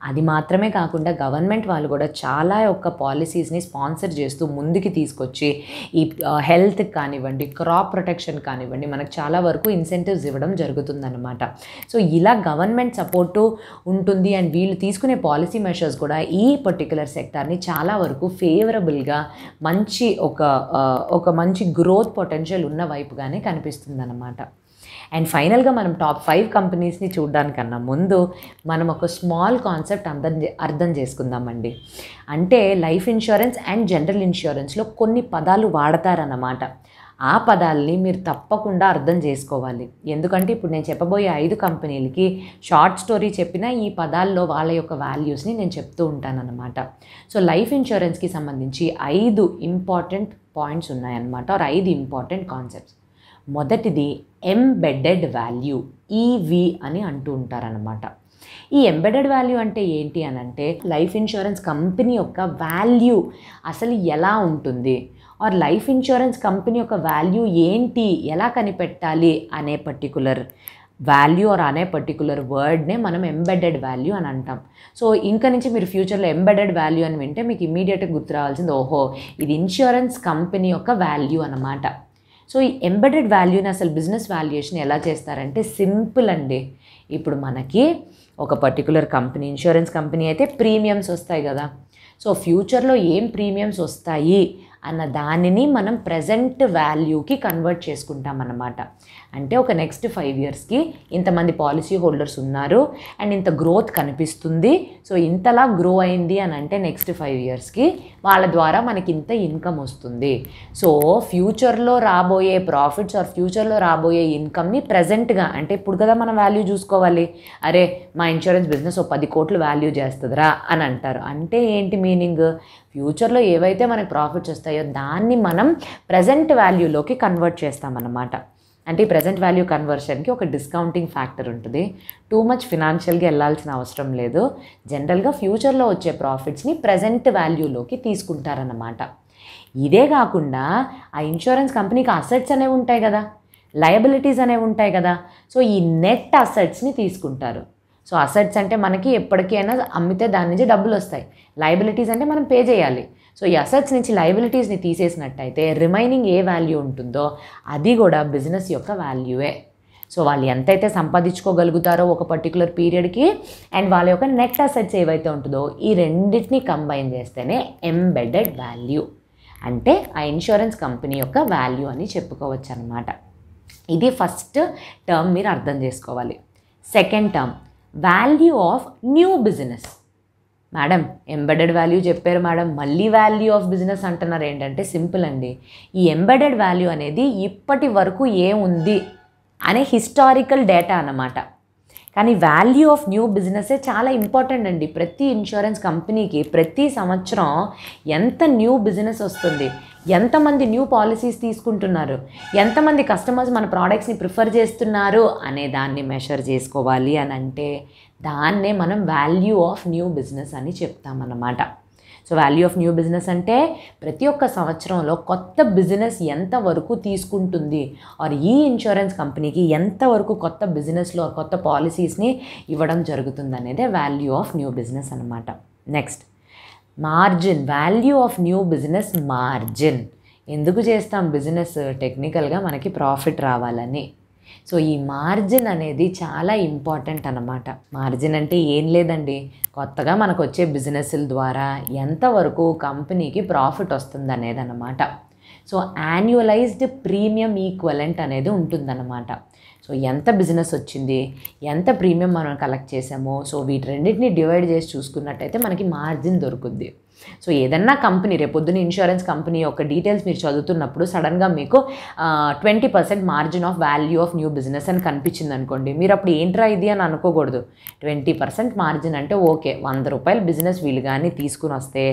అది మాత్రమే కాకుండా గవర్నమెంట్ వాళ్ళు కూడా చాలా యొక్క పాలసీస్ని స్పాన్సర్ చేస్తూ ముందుకి తీసుకొచ్చి ఈ హెల్త్ కానివ్వండి క్రాప్ ప్రొటెక్షన్ కానివ్వండి మనకు చాలా వరకు ఇన్సెంటివ్స్ ఇవ్వడం జరుగుతుందన్నమాట సో ఇలా గవర్నమెంట్ సపోర్టు ఉంటుంది అండ్ వీళ్ళు తీసుకునే పాలసీ మెషర్స్ కూడా ఈ పర్టికులర్ సెక్టార్ని చాలా వరకు ఫేవరబుల్గా మంచి ఒక ఒక మంచి గ్రోత్ పొటెన్షియల్ ఉన్న వైపుగానే కనిపిస్తుంది అనమాట అండ్ ఫైనల్గా మనం టాప్ ఫైవ్ కంపెనీస్ని చూడడానికన్నా ముందు మనం ఒక స్మాల్ కాన్సెప్ట్ అర్థం అర్థం చేసుకుందామండి అంటే లైఫ్ ఇన్సూరెన్స్ అండ్ జనరల్ ఇన్సూరెన్స్లో కొన్ని పదాలు వాడతారన్నమాట ఆ పదాలని మీరు తప్పకుండా అర్థం చేసుకోవాలి ఎందుకంటే ఇప్పుడు నేను చెప్పబోయే ఐదు కంపెనీలకి షార్ట్ స్టోరీ చెప్పిన ఈ పదాల్లో వాళ్ళ యొక్క వాల్యూస్ని నేను చెప్తూ ఉంటానన్నమాట సో లైఫ్ ఇన్సూరెన్స్కి సంబంధించి ఐదు ఇంపార్టెంట్ పాయింట్స్ ఉన్నాయన్నమాట ఆర్ ఐదు ఇంపార్టెంట్ కాన్సెప్ట్స్ మొదటిది ఎంబెడెడ్ వాల్యూ ఈవి అని అంటూ ఉంటారనమాట ఈ ఎంబెడెడ్ వాల్యూ అంటే ఏంటి అని అంటే లైఫ్ ఇన్సూరెన్స్ కంపెనీ యొక్క వాల్యూ అసలు ఎలా ఉంటుంది ఆర్ లైఫ్ ఇన్సూరెన్స్ కంపెనీ యొక్క వాల్యూ ఏంటి ఎలా కనిపెట్టాలి అనే పర్టికులర్ వాల్యూ ఆర్ అనే పర్టికులర్ వర్డ్నే మనం ఎంబెడెడ్ వాల్యూ అని అంటాం సో ఇంకా నుంచి మీరు ఫ్యూచర్లో ఎంబెడెడ్ వాల్యూ అని వింటే మీకు ఇమీడియట్గా గుర్తు రావాల్సింది ఓహో ఇది ఇన్సూరెన్స్ కంపెనీ యొక్క వాల్యూ అనమాట సో ఈ ఎంబెడెడ్ వాల్యూని అసలు బిజినెస్ వాల్యుయేషన్ ఎలా చేస్తారంటే సింపుల్ అండి ఇప్పుడు మనకి ఒక పర్టికులర్ కంపెనీ ఇన్సూరెన్స్ కంపెనీ అయితే ప్రీమియమ్స్ వస్తాయి కదా సో ఫ్యూచర్లో ఏం ప్రీమియమ్స్ వస్తాయి అన్న దానిని మనం ప్రజెంట్ వాల్యూకి కన్వర్ట్ చేసుకుంటాం అన్నమాట అంటే ఒక నెక్స్ట్ ఫైవ్ ఇయర్స్కి ఇంతమంది పాలసీ హోల్డర్స్ ఉన్నారు అండ్ ఇంత గ్రోత్ కనిపిస్తుంది సో ఇంతలా గ్రో అయింది అని అంటే నెక్స్ట్ ఫైవ్ ఇయర్స్కి వాళ్ళ ద్వారా మనకి ఇంత ఇన్కమ్ వస్తుంది సో ఫ్యూచర్లో రాబోయే ప్రాఫిట్స్ ఆర్ ఫ్యూచర్లో రాబోయే ఇన్కమ్ని ప్రజెంట్గా అంటే ఇప్పుడు కదా మనం వాల్యూ చూసుకోవాలి అరే మా ఇన్సూరెన్స్ బిజినెస్ ఓ పది కోట్లు వాల్యూ చేస్తుందిరా అని అంటారు అంటే ఏంటి మీనింగ్ ఫ్యూచర్లో ఏవైతే మనకి ప్రాఫిట్స్ వస్తాయో దాన్ని మనం ప్రజెంట్ వాల్యూలోకి కన్వర్ట్ చేస్తామన్నమాట అంటే ఈ ప్రజెంట్ వాల్యూ కన్వర్షన్కి ఒక డిస్కౌంటింగ్ ఫ్యాక్టర్ ఉంటుంది టూ మచ్ ఫినాన్షియల్గా వెళ్ళాల్సిన అవసరం లేదు జనరల్గా ఫ్యూచర్లో వచ్చే ప్రాఫిట్స్ని ప్రజెంట్ వాల్యూలోకి తీసుకుంటారన్నమాట ఇదే కాకుండా ఆ ఇన్సూరెన్స్ కంపెనీకి అసెట్స్ అనేవి ఉంటాయి కదా లయబిలిటీస్ అనేవి ఉంటాయి కదా సో ఈ నెట్ అసెట్స్ని తీసుకుంటారు సో అసెట్స్ అంటే మనకి ఎప్పటికైనా అమ్మితే దాని నుంచి డబ్బులు వస్తాయి లయబిలిటీస్ అంటే మనం పే చేయాలి సో ఈ అసెట్స్ నుంచి లైబిలిటీస్ని తీసేసినట్టయితే రిమైనింగ్ ఏ వాల్యూ ఉంటుందో అది కూడా బిజినెస్ యొక్క వాల్యూయే సో వాళ్ళు ఎంతైతే సంపాదించుకోగలుగుతారో ఒక పర్టికులర్ పీరియడ్కి అండ్ వాళ్ళ యొక్క నెట్ అసెట్స్ ఏవైతే ఉంటుందో ఈ రెండింటిని కంబైన్ చేస్తేనే ఎంబెడెడ్ వాల్యూ అంటే ఆ ఇన్సూరెన్స్ కంపెనీ యొక్క వాల్యూ అని చెప్పుకోవచ్చు అనమాట ఇది ఫస్ట్ టర్మ్ మీరు అర్థం చేసుకోవాలి second term value of new business madam embedded value చెప్పారు మేడం మళ్ళీ వాల్యూ ఆఫ్ బిజినెస్ అంటున్నారు ఏంటంటే సింపుల్ అండి ఈ ఎంబెడెడ్ వాల్యూ అనేది ఇప్పటి వరకు ఏముంది అనే హిస్టారికల్ డేటా అన్నమాట కానీ వాల్యూ ఆఫ్ న్యూ బిజినెసే చాలా ఇంపార్టెంట్ అండి ప్రతి ఇన్సూరెన్స్ కంపెనీకి ప్రతి సంవత్సరం ఎంత న్యూ బిజినెస్ వస్తుంది ఎంతమంది న్యూ పాలసీస్ తీసుకుంటున్నారు ఎంతమంది కస్టమర్స్ మన ప్రోడక్ట్స్ని ప్రిఫర్ చేస్తున్నారు అనే దాన్ని మెషర్ చేసుకోవాలి అని అంటే దాన్నే మనం వాల్యూ ఆఫ్ న్యూ బిజినెస్ అని చెప్తామన్నమాట so value of new business అంటే ప్రతి ఒక్క సంవత్సరంలో కొత్త బిజినెస్ ఎంత వరకు తీసుకుంటుంది ఆర్ ఈ ఇన్సూరెన్స్ కంపెనీకి ఎంత వరకు కొత్త బిజినెస్లో కొత్త పాలసీస్ని ఇవ్వడం జరుగుతుంది అనేదే వాల్యూ ఆఫ్ న్యూ బిజినెస్ అనమాట next margin value of new business margin ఎందుకు చేస్తాం బిజినెస్ టెక్నికల్గా మనకి ప్రాఫిట్ రావాలని సో ఈ మార్జిన్ అనేది చాలా ఇంపార్టెంట్ అనమాట మార్జిన్ అంటే ఏం లేదండి కొత్తగా మనకు వచ్చే బిజినెస్ల ద్వారా ఎంతవరకు కంపెనీకి ప్రాఫిట్ వస్తుంది అనేది అనమాట సో యాన్యువలైజ్డ్ ప్రీమియం ఈక్వలెంట్ అనేది ఉంటుందన్నమాట సో ఎంత బిజినెస్ వచ్చింది ఎంత ప్రీమియం మనం కలెక్ట్ చేసామో సో వీటి రెండింటిని డివైడ్ చేసి చూసుకున్నట్టయితే మనకి మార్జిన్ దొరుకుద్ది సో ఏదన్నా కంపెనీ రేపొద్దున ఇన్సూరెన్స్ కంపెనీ యొక్క డీటెయిల్స్ మీరు చదువుతున్నప్పుడు సడన్గా మీకు twenty percent margin of value of new business అని కనిపించింది అనుకోండి మీరు అప్పుడు ఏంట్రా ఇది అని అనుకోకూడదు ట్వంటీ పర్సెంట్ మార్జిన్ అంటే ఓకే వంద రూపాయలు బిజినెస్ వీళ్ళు కానీ తీసుకుని వస్తే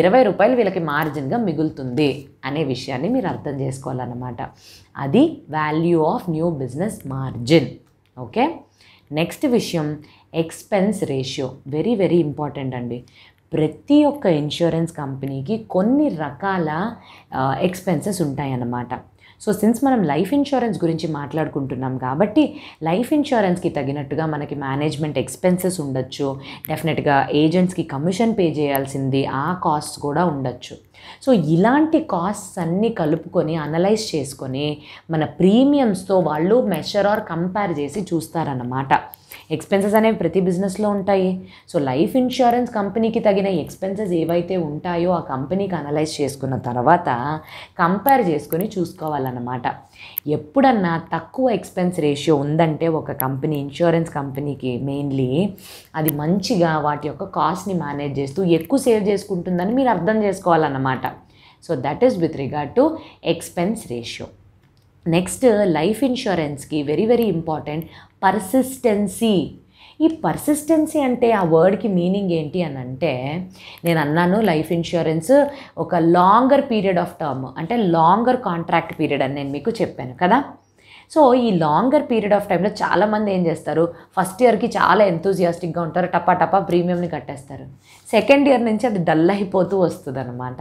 ఇరవై రూపాయలు వీళ్ళకి మార్జిన్గా మిగులుతుంది అనే విషయాన్ని మీరు అర్థం చేసుకోవాలన్నమాట అది value of new business margin okay next విషయం expense ratio very very important అండి ప్రతి ఒక్క ఇన్సూరెన్స్ కంపెనీకి కొన్ని రకాల ఎక్స్పెన్సెస్ ఉంటాయన్నమాట సో సిన్స్ మనం లైఫ్ ఇన్సూరెన్స్ గురించి మాట్లాడుకుంటున్నాం కాబట్టి లైఫ్ ఇన్సూరెన్స్కి తగినట్టుగా మనకి మేనేజ్మెంట్ ఎక్స్పెన్సెస్ ఉండొచ్చు డెఫినెట్గా ఏజెంట్స్కి కమిషన్ పే చేయాల్సింది ఆ కాస్ట్ కూడా ఉండొచ్చు సో ఇలాంటి కాస్ట్స్ అన్నీ కలుపుకొని అనలైజ్ చేసుకొని మన ప్రీమియమ్స్తో వాళ్ళు మెషర్ ఆర్ కంపేర్ చేసి చూస్తారన్నమాట ఎక్స్పెన్సెస్ అనేవి ప్రతి బిజినెస్లో ఉంటాయి సో లైఫ్ ఇన్సూరెన్స్ కంపెనీకి తగిన ఎక్స్పెన్సెస్ ఏవైతే ఉంటాయో ఆ కంపెనీకి అనలైజ్ చేసుకున్న తర్వాత కంపేర్ చేసుకుని చూసుకోవాలన్నమాట ఎప్పుడన్నా తక్కువ ఎక్స్పెన్స్ రేషియో ఉందంటే ఒక కంపెనీ ఇన్సూరెన్స్ కంపెనీకి మెయిన్లీ అది మంచిగా వాటి యొక్క కాస్ట్ని మేనేజ్ చేస్తూ ఎక్కువ సేవ్ చేసుకుంటుందని మీరు అర్థం చేసుకోవాలన్నమాట so that is with regard to expense ratio next life ఇన్సూరెన్స్కి వెరీ వెరీ ఇంపార్టెంట్ పర్సిస్టెన్సీ ఈ పర్సిస్టెన్సీ అంటే ఆ వర్డ్కి మీనింగ్ ఏంటి అని అంటే నేను అన్నాను లైఫ్ ఇన్సూరెన్స్ ఒక లాంగర్ పీరియడ్ ఆఫ్ టర్మ్ అంటే లాంగర్ కాంట్రాక్ట్ పీరియడ్ అని నేను మీకు చెప్పాను కదా సో ఈ లాంగర్ పీరియడ్ ఆఫ్ టైంలో చాలామంది ఏం చేస్తారు ఫస్ట్ ఇయర్కి చాలా ఎంతూజియాస్టిక్గా ఉంటారు టపా టపా ప్రీమియంని కట్టేస్తారు సెకండ్ ఇయర్ నుంచి అది డల్ అయిపోతూ వస్తుంది అనమాట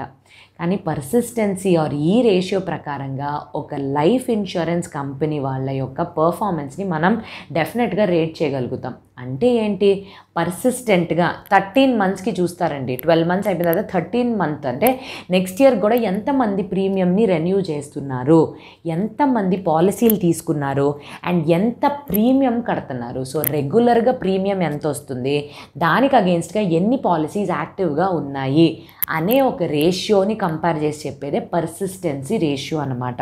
కానీ పర్సిస్టెన్సీ ఆర్ ఈ రేషియో ప్రకారంగా ఒక లైఫ్ ఇన్సూరెన్స్ కంపెనీ వాళ్ళ యొక్క పర్ఫార్మెన్స్ని మనం డెఫినెట్గా రేట్ చేయగలుగుతాం అంటే ఏంటి పర్సిస్టెంట్గా థర్టీన్ మంత్స్కి చూస్తారండి ట్వెల్వ్ మంత్స్ అయిపోయిన తర్వాత థర్టీన్ మంత్ అంటే నెక్స్ట్ ఇయర్ కూడా ఎంతమంది ప్రీమియంని రెన్యూ చేస్తున్నారు ఎంతమంది పాలసీలు తీసుకున్నారు అండ్ ఎంత ప్రీమియం కడుతున్నారు సో రెగ్యులర్గా ప్రీమియం ఎంత వస్తుంది దానికి అగేన్స్ట్గా ఎన్ని పాలసీస్ యాక్టివ్గా ఉన్నాయి అనే ఒక రేషియోని కంపేర్ చేసి చెప్పేదే పర్సిస్టెన్సీ రేషియో అనమాట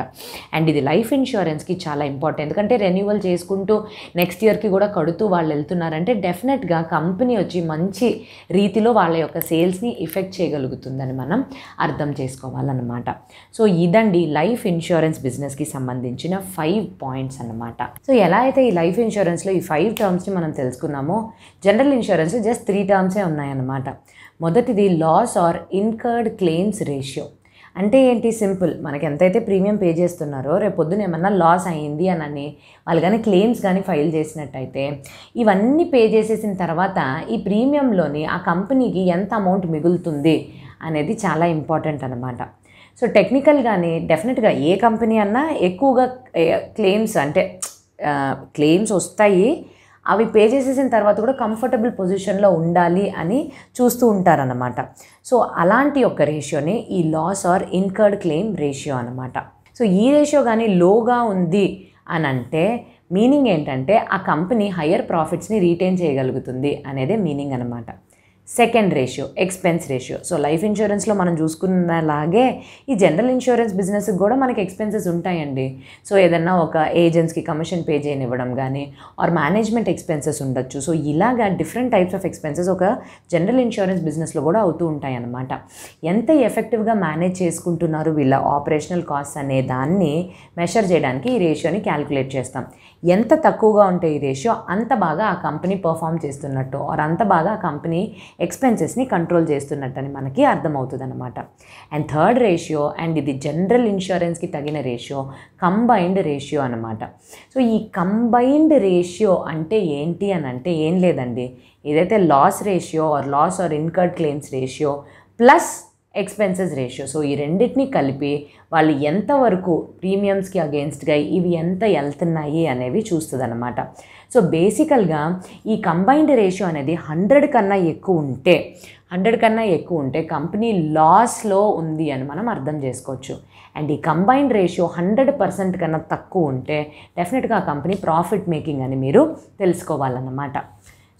అండ్ ఇది లైఫ్ ఇన్సూరెన్స్కి చాలా ఇంపార్టెంట్ ఎందుకంటే రెన్యువల్ చేసుకుంటూ నెక్స్ట్ ఇయర్కి కూడా కడుతూ వాళ్ళు వెళ్తున్నారంటే డెఫినెట్గా కంపెనీ వచ్చి మంచి రీతిలో వాళ్ళ యొక్క సేల్స్ని ఎఫెక్ట్ చేయగలుగుతుందని మనం అర్థం చేసుకోవాలన్నమాట సో ఇదండి లైఫ్ ఇన్సూరెన్స్ బిజినెస్కి సంబంధించిన ఫైవ్ పాయింట్స్ అనమాట సో ఎలా అయితే ఈ లైఫ్ ఇన్సూరెన్స్లో ఈ ఫైవ్ టర్మ్స్ని మనం తెలుసుకున్నామో జనరల్ ఇన్సూరెన్స్ జస్ట్ త్రీ టర్మ్సే ఉన్నాయన్నమాట మొదటిది loss or incurred claims ratio అంటే ఏంటి సింపుల్ మనకి ఎంతైతే ప్రీమియం పే చేస్తున్నారో రేపు పొద్దున ఏమన్నా లాస్ అయ్యింది అని అని వాళ్ళు కానీ క్లెయిమ్స్ కానీ ఫైల్ చేసినట్టయితే ఇవన్నీ పే చేసేసిన తర్వాత ఈ ప్రీమియంలోని ఆ కంపెనీకి ఎంత అమౌంట్ మిగులుతుంది అనేది చాలా ఇంపార్టెంట్ అనమాట సో టెక్నికల్గానే డెఫినెట్గా ఏ కంపెనీ అన్నా ఎక్కువగా క్లెయిమ్స్ అంటే క్లెయిమ్స్ వస్తాయి అవి పే చేసేసిన తర్వాత కూడా కంఫర్టబుల్ పొజిషన్లో ఉండాలి అని చూస్తూ ఉంటారన్నమాట సో అలాంటి ఒక రేషియోని ఈ loss or incurred claim ratio అనమాట సో ఈ రేషియో కానీ లోగా ఉంది అని అంటే మీనింగ్ ఏంటంటే ఆ కంపెనీ హయ్యర్ ప్రాఫిట్స్ని రీటైన్ చేయగలుగుతుంది అనేదే మీనింగ్ అనమాట second ratio expense ratio so life ఇన్సూరెన్స్లో మనం చూసుకున్నలాగే ఈ జనరల్ ఇన్సూరెన్స్ బిజినెస్కి కూడా మనకి ఎక్స్పెన్సెస్ ఉంటాయండి సో ఏదన్నా ఒక ఏజెంట్స్కి కమిషన్ పే చేయనివ్వడం కానీ ఆర్ మేనేజ్మెంట్ ఎక్స్పెన్సెస్ ఉండొచ్చు సో ఇలాగా డిఫరెంట్ టైప్స్ ఆఫ్ ఎక్స్పెన్సెస్ ఒక జనరల్ ఇన్సూరెన్స్ బిజినెస్లో కూడా అవుతూ ఉంటాయి అన్నమాట ఎంత ఎఫెక్టివ్గా మేనేజ్ చేసుకుంటున్నారు వీళ్ళ ఆపరేషనల్ కాస్ట్ అనే దాన్ని మెషర్ చేయడానికి ఈ రేషియోని క్యాలిక్యులేట్ చేస్తాం ఎంత తక్కువగా ఉంటే ఈ రేషియో అంత బాగా ఆ కంపెనీ పర్ఫామ్ చేస్తున్నట్టు ఆర్ అంత బాగా ఆ కంపెనీ ఎక్స్పెన్సెస్ని కంట్రోల్ చేస్తున్నట్టని మనకి అర్థమవుతుంది అనమాట అండ్ థర్డ్ రేషియో అండ్ ఇది జనరల్ ఇన్సూరెన్స్కి తగిన రేషియో కంబైన్డ్ రేషియో అనమాట సో ఈ కంబైన్డ్ రేషియో అంటే ఏంటి అని అంటే ఏం లేదండి ఏదైతే loss ratio or loss or incurred claims ratio plus expenses ratio so ఈ రెండింటిని కలిపి వాళ్ళు ఎంతవరకు ప్రీమియమ్స్కి అగేన్స్ట్గా ఇవి ఎంత వెళ్తున్నాయి అనేవి అనమాట సో బేసికల్గా ఈ కంబైన్డ్ రేషియో అనేది హండ్రెడ్ కన్నా ఎక్కువ ఉంటే హండ్రెడ్ కన్నా ఎక్కువ ఉంటే కంపెనీ లాస్లో ఉంది అని మనం అర్థం చేసుకోవచ్చు అండ్ ఈ కంబైన్డ్ రేషియో హండ్రెడ్ పర్సెంట్ కన్నా తక్కువ ఉంటే డెఫినెట్గా ఆ కంపెనీ ప్రాఫిట్ మేకింగ్ అని మీరు తెలుసుకోవాలన్నమాట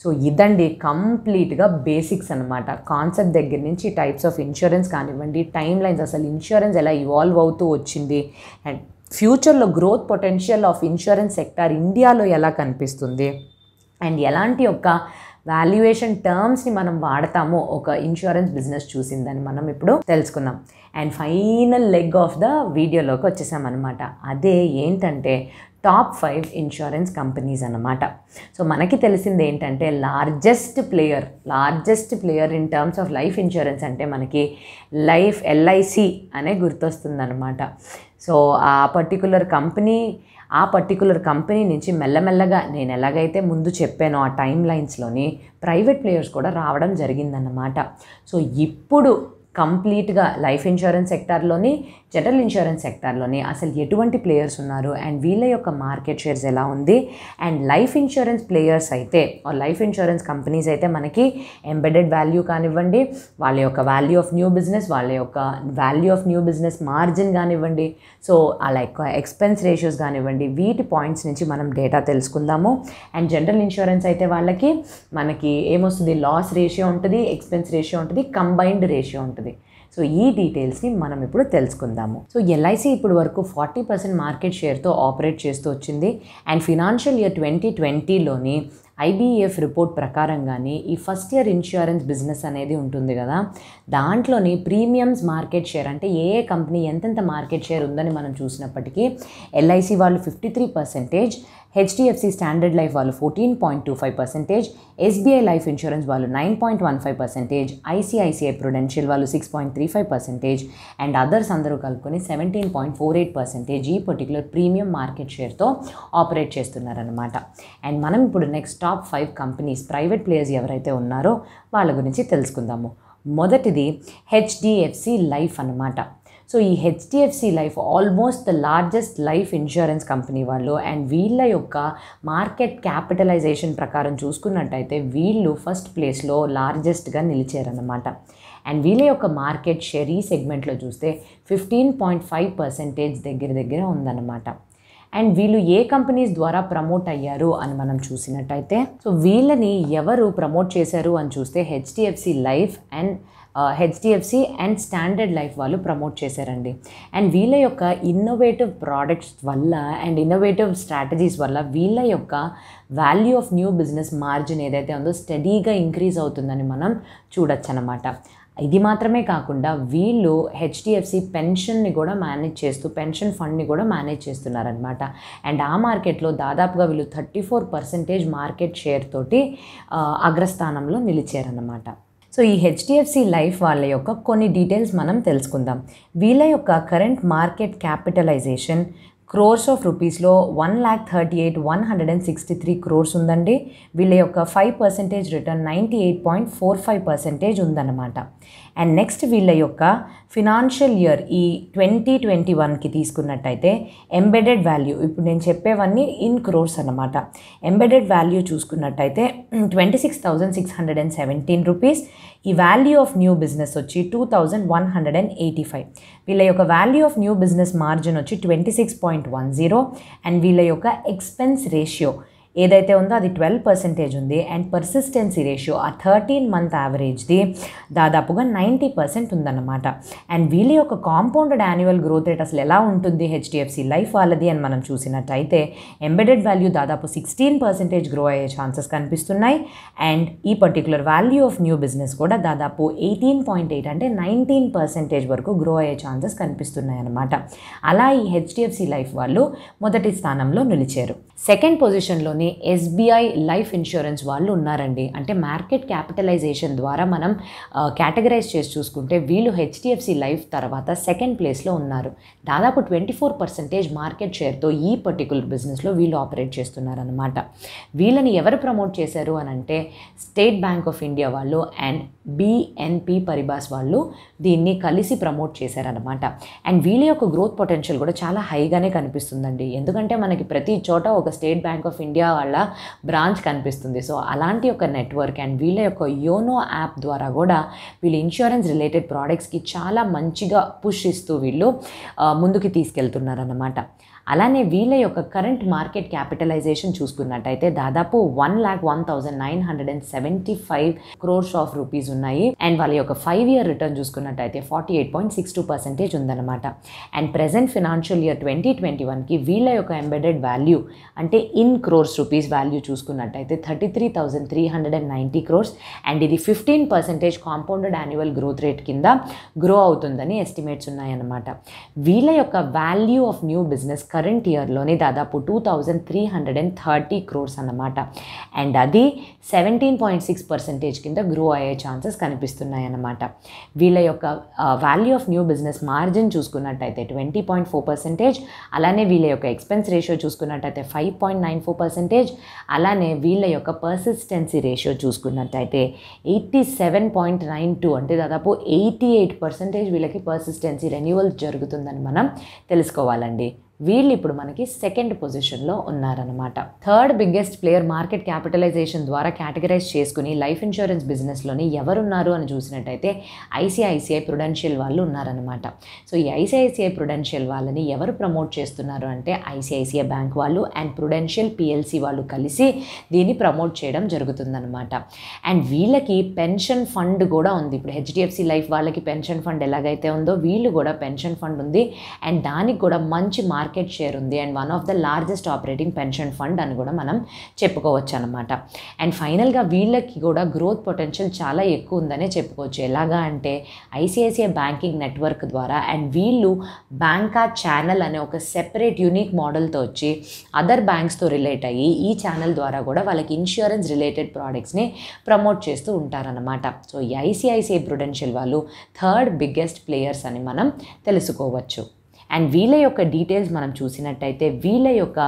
సో ఇదండి కంప్లీట్గా బేసిక్స్ అనమాట కాన్సెప్ట్ దగ్గర నుంచి టైప్స్ ఆఫ్ ఇన్సూరెన్స్ కానివ్వండి టైం లైన్స్ అసలు ఇన్సూరెన్స్ ఎలా ఇవాల్వ్ అవుతూ వచ్చింది అండ్ ఫ్యూచర్లో growth potential of insurance sector ఇండియాలో ఎలా కనిపిస్తుంది అండ్ ఎలాంటి ఒక వాల్యుయేషన్ టర్మ్స్ని మనం వాడతామో ఒక ఇన్సూరెన్స్ బిజినెస్ చూసిందని మనం ఇప్పుడు తెలుసుకుందాం and final leg of the వీడియోలోకి వచ్చేసాం అనమాట అదే ఏంటంటే టాప్ ఫైవ్ ఇన్సూరెన్స్ కంపెనీస్ అనమాట సో మనకి తెలిసింది ఏంటంటే largest player largest player in terms of life insurance అంటే మనకి లైఫ్ ఎల్ఐసి అనే గుర్తొస్తుందన్నమాట సో ఆ పర్టికులర్ కంపెనీ ఆ పర్టికులర్ కంపెనీ నుంచి మెల్లమెల్లగా నేను ఎలాగైతే ముందు చెప్పానో ఆ టైం లైన్స్లోని ప్రైవేట్ ప్లేయర్స్ కూడా రావడం జరిగిందన్నమాట సో ఇప్పుడు కంప్లీట్గా లైఫ్ ఇన్సూరెన్స్ సెక్టార్లోని జనరల్ ఇన్సూరెన్స్ సెక్టార్లోనే అసలు ఎటువంటి ప్లేయర్స్ ఉన్నారు అండ్ వీళ్ళ యొక్క మార్కెట్ షేర్స్ ఎలా ఉంది అండ్ లైఫ్ ఇన్సూరెన్స్ ప్లేయర్స్ అయితే లైఫ్ ఇన్సూరెన్స్ కంపెనీస్ అయితే మనకి ఎంబెడెడ్ వాల్యూ కానివ్వండి వాళ్ళ యొక్క వాల్యూ ఆఫ్ న్యూ బిజినెస్ వాళ్ళ యొక్క value of new business margin కానివ్వండి సో అలా ఎక్కువ ఎక్స్పెన్స్ రేషియోస్ కానివ్వండి వీటి పాయింట్స్ నుంచి మనం డేటా తెలుసుకుందాము అండ్ జనరల్ ఇన్సూరెన్స్ అయితే వాళ్ళకి మనకి ఏమొస్తుంది లాస్ రేషియో ఉంటుంది ఎక్స్పెన్స్ రేషియో ఉంటుంది కంబైన్డ్ రేషియో ఉంటుంది సో ఈ డీటెయిల్స్ని మనం ఇప్పుడు తెలుసుకుందాము సో ఎల్ఐసి ఇప్పుడు వరకు ఫార్టీ పర్సెంట్ మార్కెట్ షేర్తో ఆపరేట్ చేస్తూ వచ్చింది అండ్ ఫినాన్షియల్ ఇయర్ ట్వంటీ ట్వంటీలోని ఐబీఎఫ్ రిపోర్ట్ ప్రకారంగానే ఈ ఫస్ట్ ఇయర్ ఇన్సూరెన్స్ బిజినెస్ అనేది ఉంటుంది కదా దాంట్లోని ప్రీమియమ్స్ మార్కెట్ షేర్ అంటే ఏ ఏ కంపెనీ ఎంతెంత మార్కెట్ షేర్ ఉందని మనం చూసినప్పటికీ ఎల్ఐసి వాళ్ళు fifty three percentage HDFC standard life వాళ్ళు fourteen point two five percentage SBI life insurance వాళ్ళు nine point one five percentage ICICI prudential వాళ్ళు six point three five percentage and others అందరూ కలుపుకొని seventeen point four eight percentage ఈ particular premium market షేర్తో operate చేస్తున్నారనమాట and మనం ఇప్పుడు next top five companies private players ఎవరైతే ఉన్నారో వాళ్ళ గురించి తెలుసుకుందాము మొదటిది హెచ్డిఎఫ్సి లైఫ్ అనమాట సో ఈ HDFC life almost the largest life insurance company వాళ్ళు అండ్ వీళ్ళ యొక్క మార్కెట్ క్యాపిటలైజేషన్ ప్రకారం చూసుకున్నట్టయితే వీళ్ళు ఫస్ట్ ప్లేస్లో లార్జెస్ట్గా నిలిచారనమాట అండ్ వీళ్ళ యొక్క మార్కెట్ షేర్ ఈ సెగ్మెంట్లో చూస్తే ఫిఫ్టీన్ పాయింట్ ఫైవ్ పర్సెంటేజ్ దగ్గర దగ్గర ఉందన్నమాట అండ్ వీళ్ళు ఏ కంపెనీస్ ద్వారా ప్రమోట్ అయ్యారు అని మనం చూసినట్టయితే సో వీళ్ళని ఎవరు ప్రమోట్ చేశారు అని చూస్తే HDFC life and HDFC and standard life వాళ్ళు ప్రమోట్ చేశారండి అండ్ వీళ్ళ యొక్క ఇన్నోవేటివ్ ప్రోడక్ట్స్ వల్ల అండ్ ఇన్నోవేటివ్ స్ట్రాటజీస్ వల్ల వీళ్ళ యొక్క value of new business margin ఏదైతే ఉందో స్టడీగా ఇంక్రీజ్ అవుతుందని మనం చూడొచ్చు అనమాట ఇది మాత్రమే కాకుండా వీళ్ళు హెచ్డిఎఫ్సి పెన్షన్ని కూడా మేనేజ్ చేస్తూ పెన్షన్ ఫండ్ని కూడా మేనేజ్ చేస్తున్నారనమాట అండ్ ఆ మార్కెట్లో దాదాపుగా వీళ్ళు thirty four percentage market share తోటి అగ్రస్థానంలో నిలిచారన్నమాట సో ఈ హెచ్డిఎఫ్సి లైఫ్ వాళ్ళ యొక్క కొన్ని డీటెయిల్స్ మనం తెలుసుకుందాం వీళ్ళ యొక్క current market capitalization crores of రూపీస్లో one lakh thirty eight one hundred and sixty three crores ఉందండి వీళ్ళ యొక్క five percentage return ninety eight point four five percentage ఉందన్నమాట అండ్ నెక్స్ట్ వీళ్ళ యొక్క ఫినాన్షియల్ ఇయర్ ఈ ట్వంటీ ట్వంటీ వన్కి తీసుకున్నట్టయితే ఎంబెడెడ్ వాల్యూ ఇప్పుడు నేను చెప్పేవన్నీ ఇన్ క్రోర్స్ అనమాట ఎంబెడెడ్ వాల్యూ చూసుకున్నట్టయితే twenty six thousand six hundred and seventeen rupees ఈ వాల్యూ ఆఫ్ న్యూ బిజినెస్ వచ్చి two thousand one hundred and eighty five వీళ్ళ యొక్క value of new business margin వచ్చి twenty six point one zero and వీళ్ళ యొక్క expense ratio ఏదైతే ఉందో అది ట్వెల్వ్ పర్సెంటేజ్ ఉంది అండ్ పర్సిస్టెన్సీ రేషియో ఆ థర్టీన్ మంత్ యావరేజ్ది దాదాపుగా నైంటీ పర్సెంట్ ఉందన్నమాట అండ్ వీళ్ళ యొక్క కాంపౌండెడ్ యాన్యువల్ గ్రోత్ రేట్ అసలు ఎలా ఉంటుంది హెచ్డిఎఫ్సి లైఫ్ వాళ్ళది అని మనం చూసినట్టయితే ఎంబెడెడ్ వాల్యూ దాదాపు సిక్స్టీన్ పర్సెంటేజ్ గ్రో అయ్యే ఛాన్సెస్ కనిపిస్తున్నాయి అండ్ ఈ particular value of new business కూడా దాదాపు ఎయిటీన్ పాయింట్ ఎయిట్ అంటే నైన్టీన్ పర్సెంటేజ్ వరకు గ్రో అయ్యే ఛాన్సెస్ కనిపిస్తున్నాయి అనమాట అలా ఈ హెచ్డిఎఫ్సి లైఫ్ వాళ్ళు మొదటి స్థానంలో నిలిచారు సెకండ్ పొజిషన్లోని అలానే ఎస్బీఐ లైఫ్ ఇన్సూరెన్స్ వాళ్ళు ఉన్నారండి అంటే మార్కెట్ క్యాపిటలైజేషన్ ద్వారా మనం కేటగరైజ్ చేసి చూసుకుంటే వీళ్ళు హెచ్డిఎఫ్సి లైఫ్ తర్వాత సెకండ్ ప్లేస్లో ఉన్నారు దాదాపు ట్వంటీ ఫోర్ పర్సెంటేజ్ మార్కెట్ షేర్తో ఈ పర్టికులర్ బిజినెస్లో వీళ్ళు ఆపరేట్ చేస్తున్నారనమాట వీళ్ళని ఎవరు ప్రమోట్ చేశారు అని అంటే స్టేట్ బ్యాంక్ ఆఫ్ ఇండియా వాళ్ళు అండ్ బిఎన్పి పరిభాస్ వాళ్ళు దీన్ని కలిసి ప్రమోట్ చేశారనమాట అండ్ వీళ్ళ యొక్క గ్రోత్ పొటెన్షియల్ కూడా చాలా హైగానే కనిపిస్తుందండి ఎందుకంటే మనకి ప్రతి చోట ఒక స్టేట్ బ్యాంక్ ఆఫ్ ఇండియా వాళ్ళ బ్రాంచ్ కనిపిస్తుంది సో అలాంటి ఒక నెట్వర్క్ అండ్ వీళ్ళ యొక్క యోనో యాప్ ద్వారా కూడా వీళ్ళు ఇన్సూరెన్స్ రిలేటెడ్ ప్రోడక్ట్స్కి చాలా మంచిగా పుష్ ఇస్తూ వీళ్ళు ముందుకు తీసుకెళ్తున్నారన్నమాట అలానే వీళ్ళ యొక్క కరెంట్ మార్కెట్ క్యాపిటలైజేషన్ చూసుకున్నట్టయితే దాదాపు one lakh one thousand nine hundred and seventy five crores of rupees ఉన్నాయి అండ్ వాళ్ళ యొక్క ఫైవ్ ఇయర్ రిటర్న్ చూసుకున్నట్టయితే forty eight point six two percentage ఉందన్నమాట and present financial year twenty twenty వన్కి వీళ్ళ యొక్క ఎంబెడెడ్ వాల్యూ అంటే ఇన్ క్రోర్స్ రూపీస్ వాల్యూ చూసుకున్నట్టయితే thirty three thousand three hundred and ninety crores and ఇది fifteen percentage compounded annual growth rate కింద grow అవుతుందని estimates ఉన్నాయన్నమాట వీళ్ళ యొక్క value of new business current ఇయర్లోనే దాదాపు two thousand three hundred and thirty crores అన్నమాట అండ్ అది సెవెంటీన్ పాయింట్ సిక్స్ పర్సెంటేజ్ కింద గ్రో అయ్యే ఛాన్సెస్ కనిపిస్తున్నాయి అన్నమాట వీళ్ళ యొక్క value of new business margin చూసుకున్నట్టయితే ట్వంటీ పాయింట్ ఫోర్ పర్సెంటేజ్ అలానే వీళ్ళ యొక్క ఎక్స్పెన్స్ రేషియో చూసుకున్నట్టయితే five point nine four percentage అలానే వీళ్ళ యొక్క పర్సిస్టెన్సీ రేషియో చూసుకున్నట్టయితే eighty seven point nine two అంటే దాదాపు ఎయిటీ ఎయిట్ పర్సెంటేజ్ వీళ్ళకి పర్సిస్టెన్సీ రెన్యువల్ జరుగుతుందని మనం తెలుసుకోవాలండి వీళ్ళు ఇప్పుడు మనకి సెకండ్ పొజిషన్లో ఉన్నారనమాట third biggest player market capitalization ద్వారా కేటగరైజ్ చేసుకుని లైఫ్ ఇన్సూరెన్స్ బిజినెస్లోని ఎవరున్నారు అని చూసినట్టయితే ఐసిఐసిఐ ప్రుడెన్షియల్ వాళ్ళు ఉన్నారనమాట సో ఈ ఐసిఐసిఐ ప్రుడెన్షియల్ వాళ్ళని ఎవరు ప్రమోట్ చేస్తున్నారు అంటే ఐసిఐసిఐ బ్యాంక్ వాళ్ళు అండ్ ప్రుడెన్షియల్ పిఎల్సి వాళ్ళు కలిసి దీన్ని ప్రమోట్ చేయడం జరుగుతుందనమాట అండ్ వీళ్ళకి పెన్షన్ ఫండ్ కూడా ఉంది ఇప్పుడు హెచ్డిఎఫ్సి లైఫ్ వాళ్ళకి పెన్షన్ ఫండ్ ఎలాగైతే ఉందో వీళ్ళు కూడా పెన్షన్ ఫండ్ ఉంది అండ్ దానికి కూడా మంచి మార్కెట్ మార్కెట్ షేర్ ఉంది and one of the largest operating pension fund అని కూడా మనం చెప్పుకోవచ్చు అనమాట అండ్ ఫైనల్గా వీళ్ళకి కూడా గ్రోత్ పొటెన్షియల్ చాలా ఎక్కువ ఉందనే చెప్పుకోవచ్చు ఎలాగా అంటే ఐసిఐసిఐ బ్యాంకింగ్ నెట్వర్క్ ద్వారా అండ్ వీళ్ళు బ్యాంకా ఛానల్ అనే ఒక సెపరేట్ యూనిక్ మోడల్తో వచ్చి అదర్ బ్యాంక్స్తో రిలేట్ అయ్యి ఈ ఛానల్ ద్వారా కూడా వాళ్ళకి ఇన్సూరెన్స్ రిలేటెడ్ ప్రోడక్ట్స్ని ప్రమోట్ చేస్తూ ఉంటారనమాట సో ఈ ఐసిఐసిఐ ప్రుడెన్షియల్ వాళ్ళు థర్డ్ బిగ్గెస్ట్ ప్లేయర్స్ అని మనం తెలుసుకోవచ్చు అండ్ వీళ్ళ యొక్క డీటెయిల్స్ మనం చూసినట్టయితే వీళ్ళ యొక్క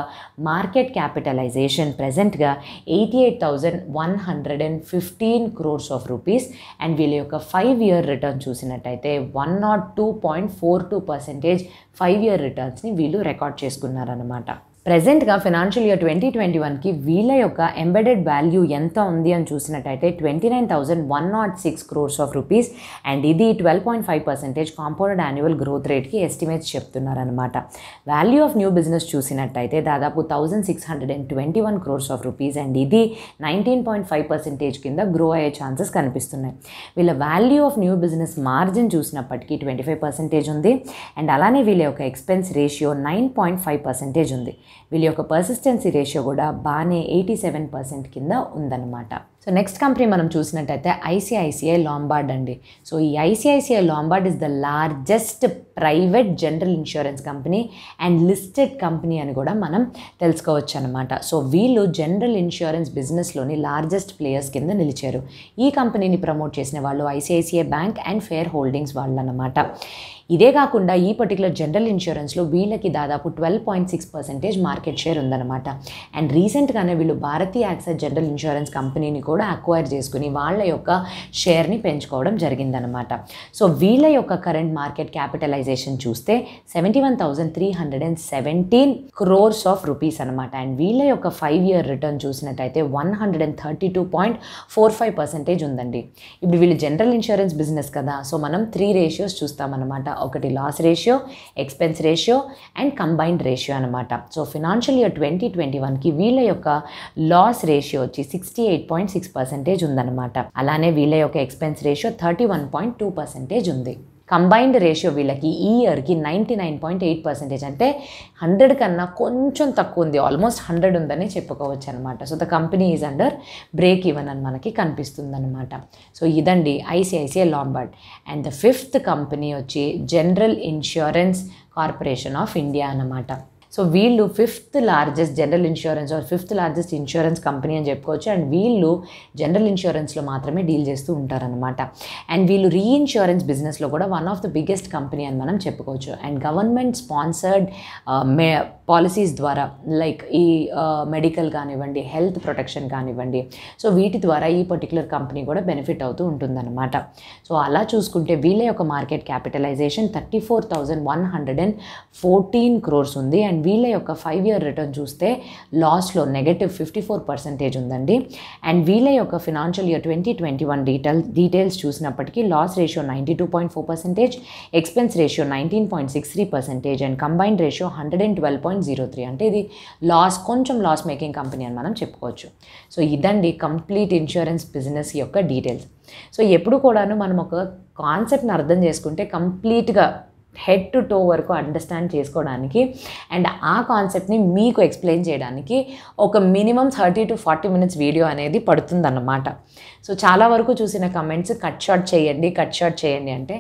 మార్కెట్ క్యాపిటలైజేషన్ ప్రజెంట్గా eighty eight thousand one hundred and fifteen crores of rupees and వీళ్ళ యొక్క ఫైవ్ ఇయర్ రిటర్న్ చూసినట్టయితే one not two point four two percentage five year రిటర్న్స్ని వీళ్ళు రికార్డ్ చేసుకున్నారనమాట ప్రజెంట్గా ఫినాన్షియల్ ఇయర్ ట్వంటీ ట్వంటీ వన్కి వీళ్ళ యొక్క ఎంబెడెడ్ వాల్యూ ఎంత ఉంది అని చూసినట్టయితే twenty nine thousand one not six crores of rupees and ఇది twelve point five percentage compounded annual growth రేట్కి ఎస్టిమేట్స్ చెప్తున్నారనమాట వాల్యూ ఆఫ్ న్యూ బిజినెస్ చూసినట్టయితే దాదాపు thousand six hundred and twenty one crores of rupees and ఇది నైన్టీన్ పాయింట్ ఫైవ్ పర్సెంటేజ్ కింద grow అయ్యే chances కనిపిస్తున్నాయి వీళ్ళ value of new business margin చూసినప్పటికీ ట్వంటీ ఫైవ్ పర్సెంటేజ్ ఉంది అండ్ అలానే వీళ్ళ యొక్క expense ratio nine point five percentage ఉంది వీళ్ళ యొక్క పర్సిస్టెన్సీ రేషియో కూడా బాగానే ఎయిటీ సెవెన్ పర్సెంట్ కింద ఉందన్నమాట సో నెక్స్ట్ కంపెనీ మనం చూసినట్టయితే ఐసిఐసిఐ లాంబార్డ్ అండి సో ఈ ICICI Lombard is the largest private general insurance company and listed company అని కూడా మనం తెలుసుకోవచ్చు అనమాట సో వీళ్ళు జనరల్ ఇన్సూరెన్స్ బిజినెస్లోని లార్జెస్ట్ ప్లేయర్స్ కింద నిలిచారు ఈ కంపెనీని ప్రమోట్ చేసిన వాళ్ళు ICICI bank and Fair Holdings వాళ్ళు అనమాట ఇదే కాకుండా ఈ పర్టికులర్ జనరల్ ఇన్సూరెన్స్లో వీళ్ళకి దాదాపు twelve point six percentage market share ఉందన్నమాట అండ్ రీసెంట్గానే వీళ్ళు భారతీయ యాక్సెస్ జనరల్ ఇన్సూరెన్స్ కంపెనీని కూడా అక్వైర్ చేసుకుని వాళ్ళ యొక్క షేర్ని పెంచుకోవడం జరిగిందనమాట సో వీళ్ళ యొక్క కరెంట్ మార్కెట్ క్యాపిటలైజేషన్ చూస్తే seventy one thousand three hundred and seventeen crores of rupees అనమాట అండ్ వీళ్ళ యొక్క ఫైవ్ ఇయర్ రిటర్న్ చూసినట్టయితే one hundred and thirty two point four five percentage ఉందండి ఇప్పుడు వీళ్ళు జనరల్ ఇన్సూరెన్స్ బిజినెస్ కదా సో మనం త్రీ రేషియోస్ చూస్తామన్నమాట ఒకటి loss ratio expense ratio and combined ratio అనమాట so financial year twenty twenty వన్కి వీళ్ళ యొక్క లాస్ రేషియో వచ్చి sixty eight point six percentage ఉందన్నమాట అలానే వీళ్ళ యొక్క expense ratio thirty one point two percentage ఉంది కంబైన్డ్ రేషియో వీళ్ళకి ఈ ఇయర్కి ninety nine point eight percentage అంటే హండ్రెడ్ కన్నా కొంచెం తక్కువ ఉంది ఆల్మోస్ట్ హండ్రెడ్ ఉందని చెప్పుకోవచ్చు అనమాట so the company is under break even అని మనకి కనిపిస్తుంది అనమాట సో ఇదండి ICICI Lombard and the fifth company వచ్చి General Insurance Corporation of India అన్నమాట సో వీళ్ళు fifth largest general insurance or fifth largest insurance company అని చెప్పుకోవచ్చు అండ్ వీళ్ళు జనరల్ ఇన్సూరెన్స్లో మాత్రమే డీల్ చేస్తూ ఉంటారనమాట అండ్ వీళ్ళు రీఇన్సూరెన్స్ బిజినెస్లో కూడా one of the biggest company అని మనం చెప్పుకోవచ్చు and government sponsored may policies ద్వారా లైక్ ఈ మెడికల్ కానివ్వండి హెల్త్ ప్రొటెక్షన్ కానివ్వండి సో వీటి ద్వారా ఈ పర్టికులర్ కంపెనీ కూడా బెనిఫిట్ అవుతూ ఉంటుందన్నమాట సో అలా చూసుకుంటే వీళ్ళ యొక్క market capitalization thirty four thousand one hundred and fourteen crores ఉంది అండ్ వీళ్ళ యొక్క ఫైవ్ ఇయర్ రిటర్న్ చూస్తే లాస్లో నెగటివ్ ఫిఫ్టీ ఫోర్ పర్సెంటేజ్ ఉందండి అండ్ వీళ్ళ యొక్క financial year twenty twenty one detail details చూసినప్పటికీ loss ratio ninety two point four percentage expense ratio nineteen point six three percentage and combined ratio hundred and twelve point zero three అంటే ఇది loss కొంచెం loss making company అని మనం చెప్పుకోవచ్చు so ఇదండి complete insurance business యొక్క details so ఎప్పుడు కూడాను మనం ఒక కాన్సెప్ట్ని అర్థం చేసుకుంటే కంప్లీట్గా హెడ్ టు టో వరకు అండర్స్టాండ్ చేసుకోవడానికి అండ్ ఆ కాన్సెప్ట్ని మీకు ఎక్స్ప్లెయిన్ చేయడానికి ఒక minimum thirty to forty minutes video అనేది పడుతుందన్నమాట సో చాలా వరకు చూసిన కమెంట్స్ కట్ షార్ట్ చేయండి కట్ షార్ట్ చేయండి అంటే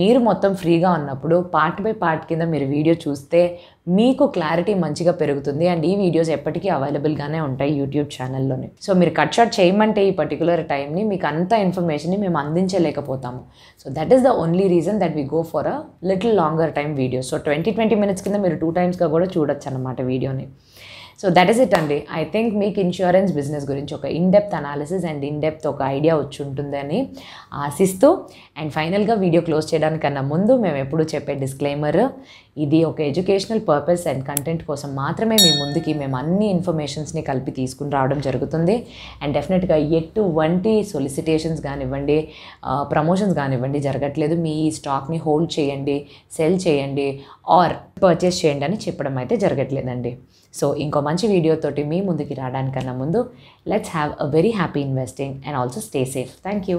మీరు మొత్తం ఫ్రీగా ఉన్నప్పుడు పార్ట్ బై పార్ట్ కింద మీరు వీడియో చూస్తే మీకు క్లారిటీ మంచిగా పెరుగుతుంది అండ్ ఈ వీడియోస్ ఎప్పటికీ అవైలబుల్గానే ఉంటాయి యూట్యూబ్ ఛానల్లోనే సో మీరు కట్ షాట్ చేయమంటే ఈ పర్టికులర్ టైంని మీకు అంత ఇన్ఫర్మేషన్ని మేము అందించలేకపోతాము so that is the only reason that we go for a little longer time video so twenty twenty minutes కింద మీరు టూ టైమ్స్గా కూడా చూడొచ్చు అనమాట వీడియోని సో దట్ ఈస్ ఇట్ అండి ఐ థింక్ మీకు ఇన్సూరెన్స్ బిజినెస్ గురించి ఒక ఇన్డెప్త్ అనాలిసిస్ అండ్ ఇన్డెప్త్ ఒక ఐడియా వచ్చి ఉంటుందని ఆశిస్తూ అండ్ ఫైనల్గా వీడియో క్లోజ్ చేయడానికన్నా ముందు మేము ఎప్పుడూ చెప్పే డిస్క్లైమర్ ఇది ఒక ఎడ్యుకేషనల్ పర్పస్ అండ్ కంటెంట్ కోసం మాత్రమే మీ ముందుకి మేము అన్ని ఇన్ఫర్మేషన్స్ని కలిపి తీసుకుని రావడం జరుగుతుంది అండ్ డెఫినెట్గా ఎటువంటి సొలిసిటేషన్స్ కానివ్వండి ప్రమోషన్స్ కానివ్వండి జరగట్లేదు మీ ఈ స్టాక్ని హోల్డ్ చేయండి సెల్ చేయండి ఆర్ పర్చేస్ చేయండి అని చెప్పడం అయితే జరగట్లేదండి సో ఇంకో మంచి వీడియోతోటి మీ ముందుకి రావడానికన్నా ముందు let's have a very happy investing and also stay safe thank you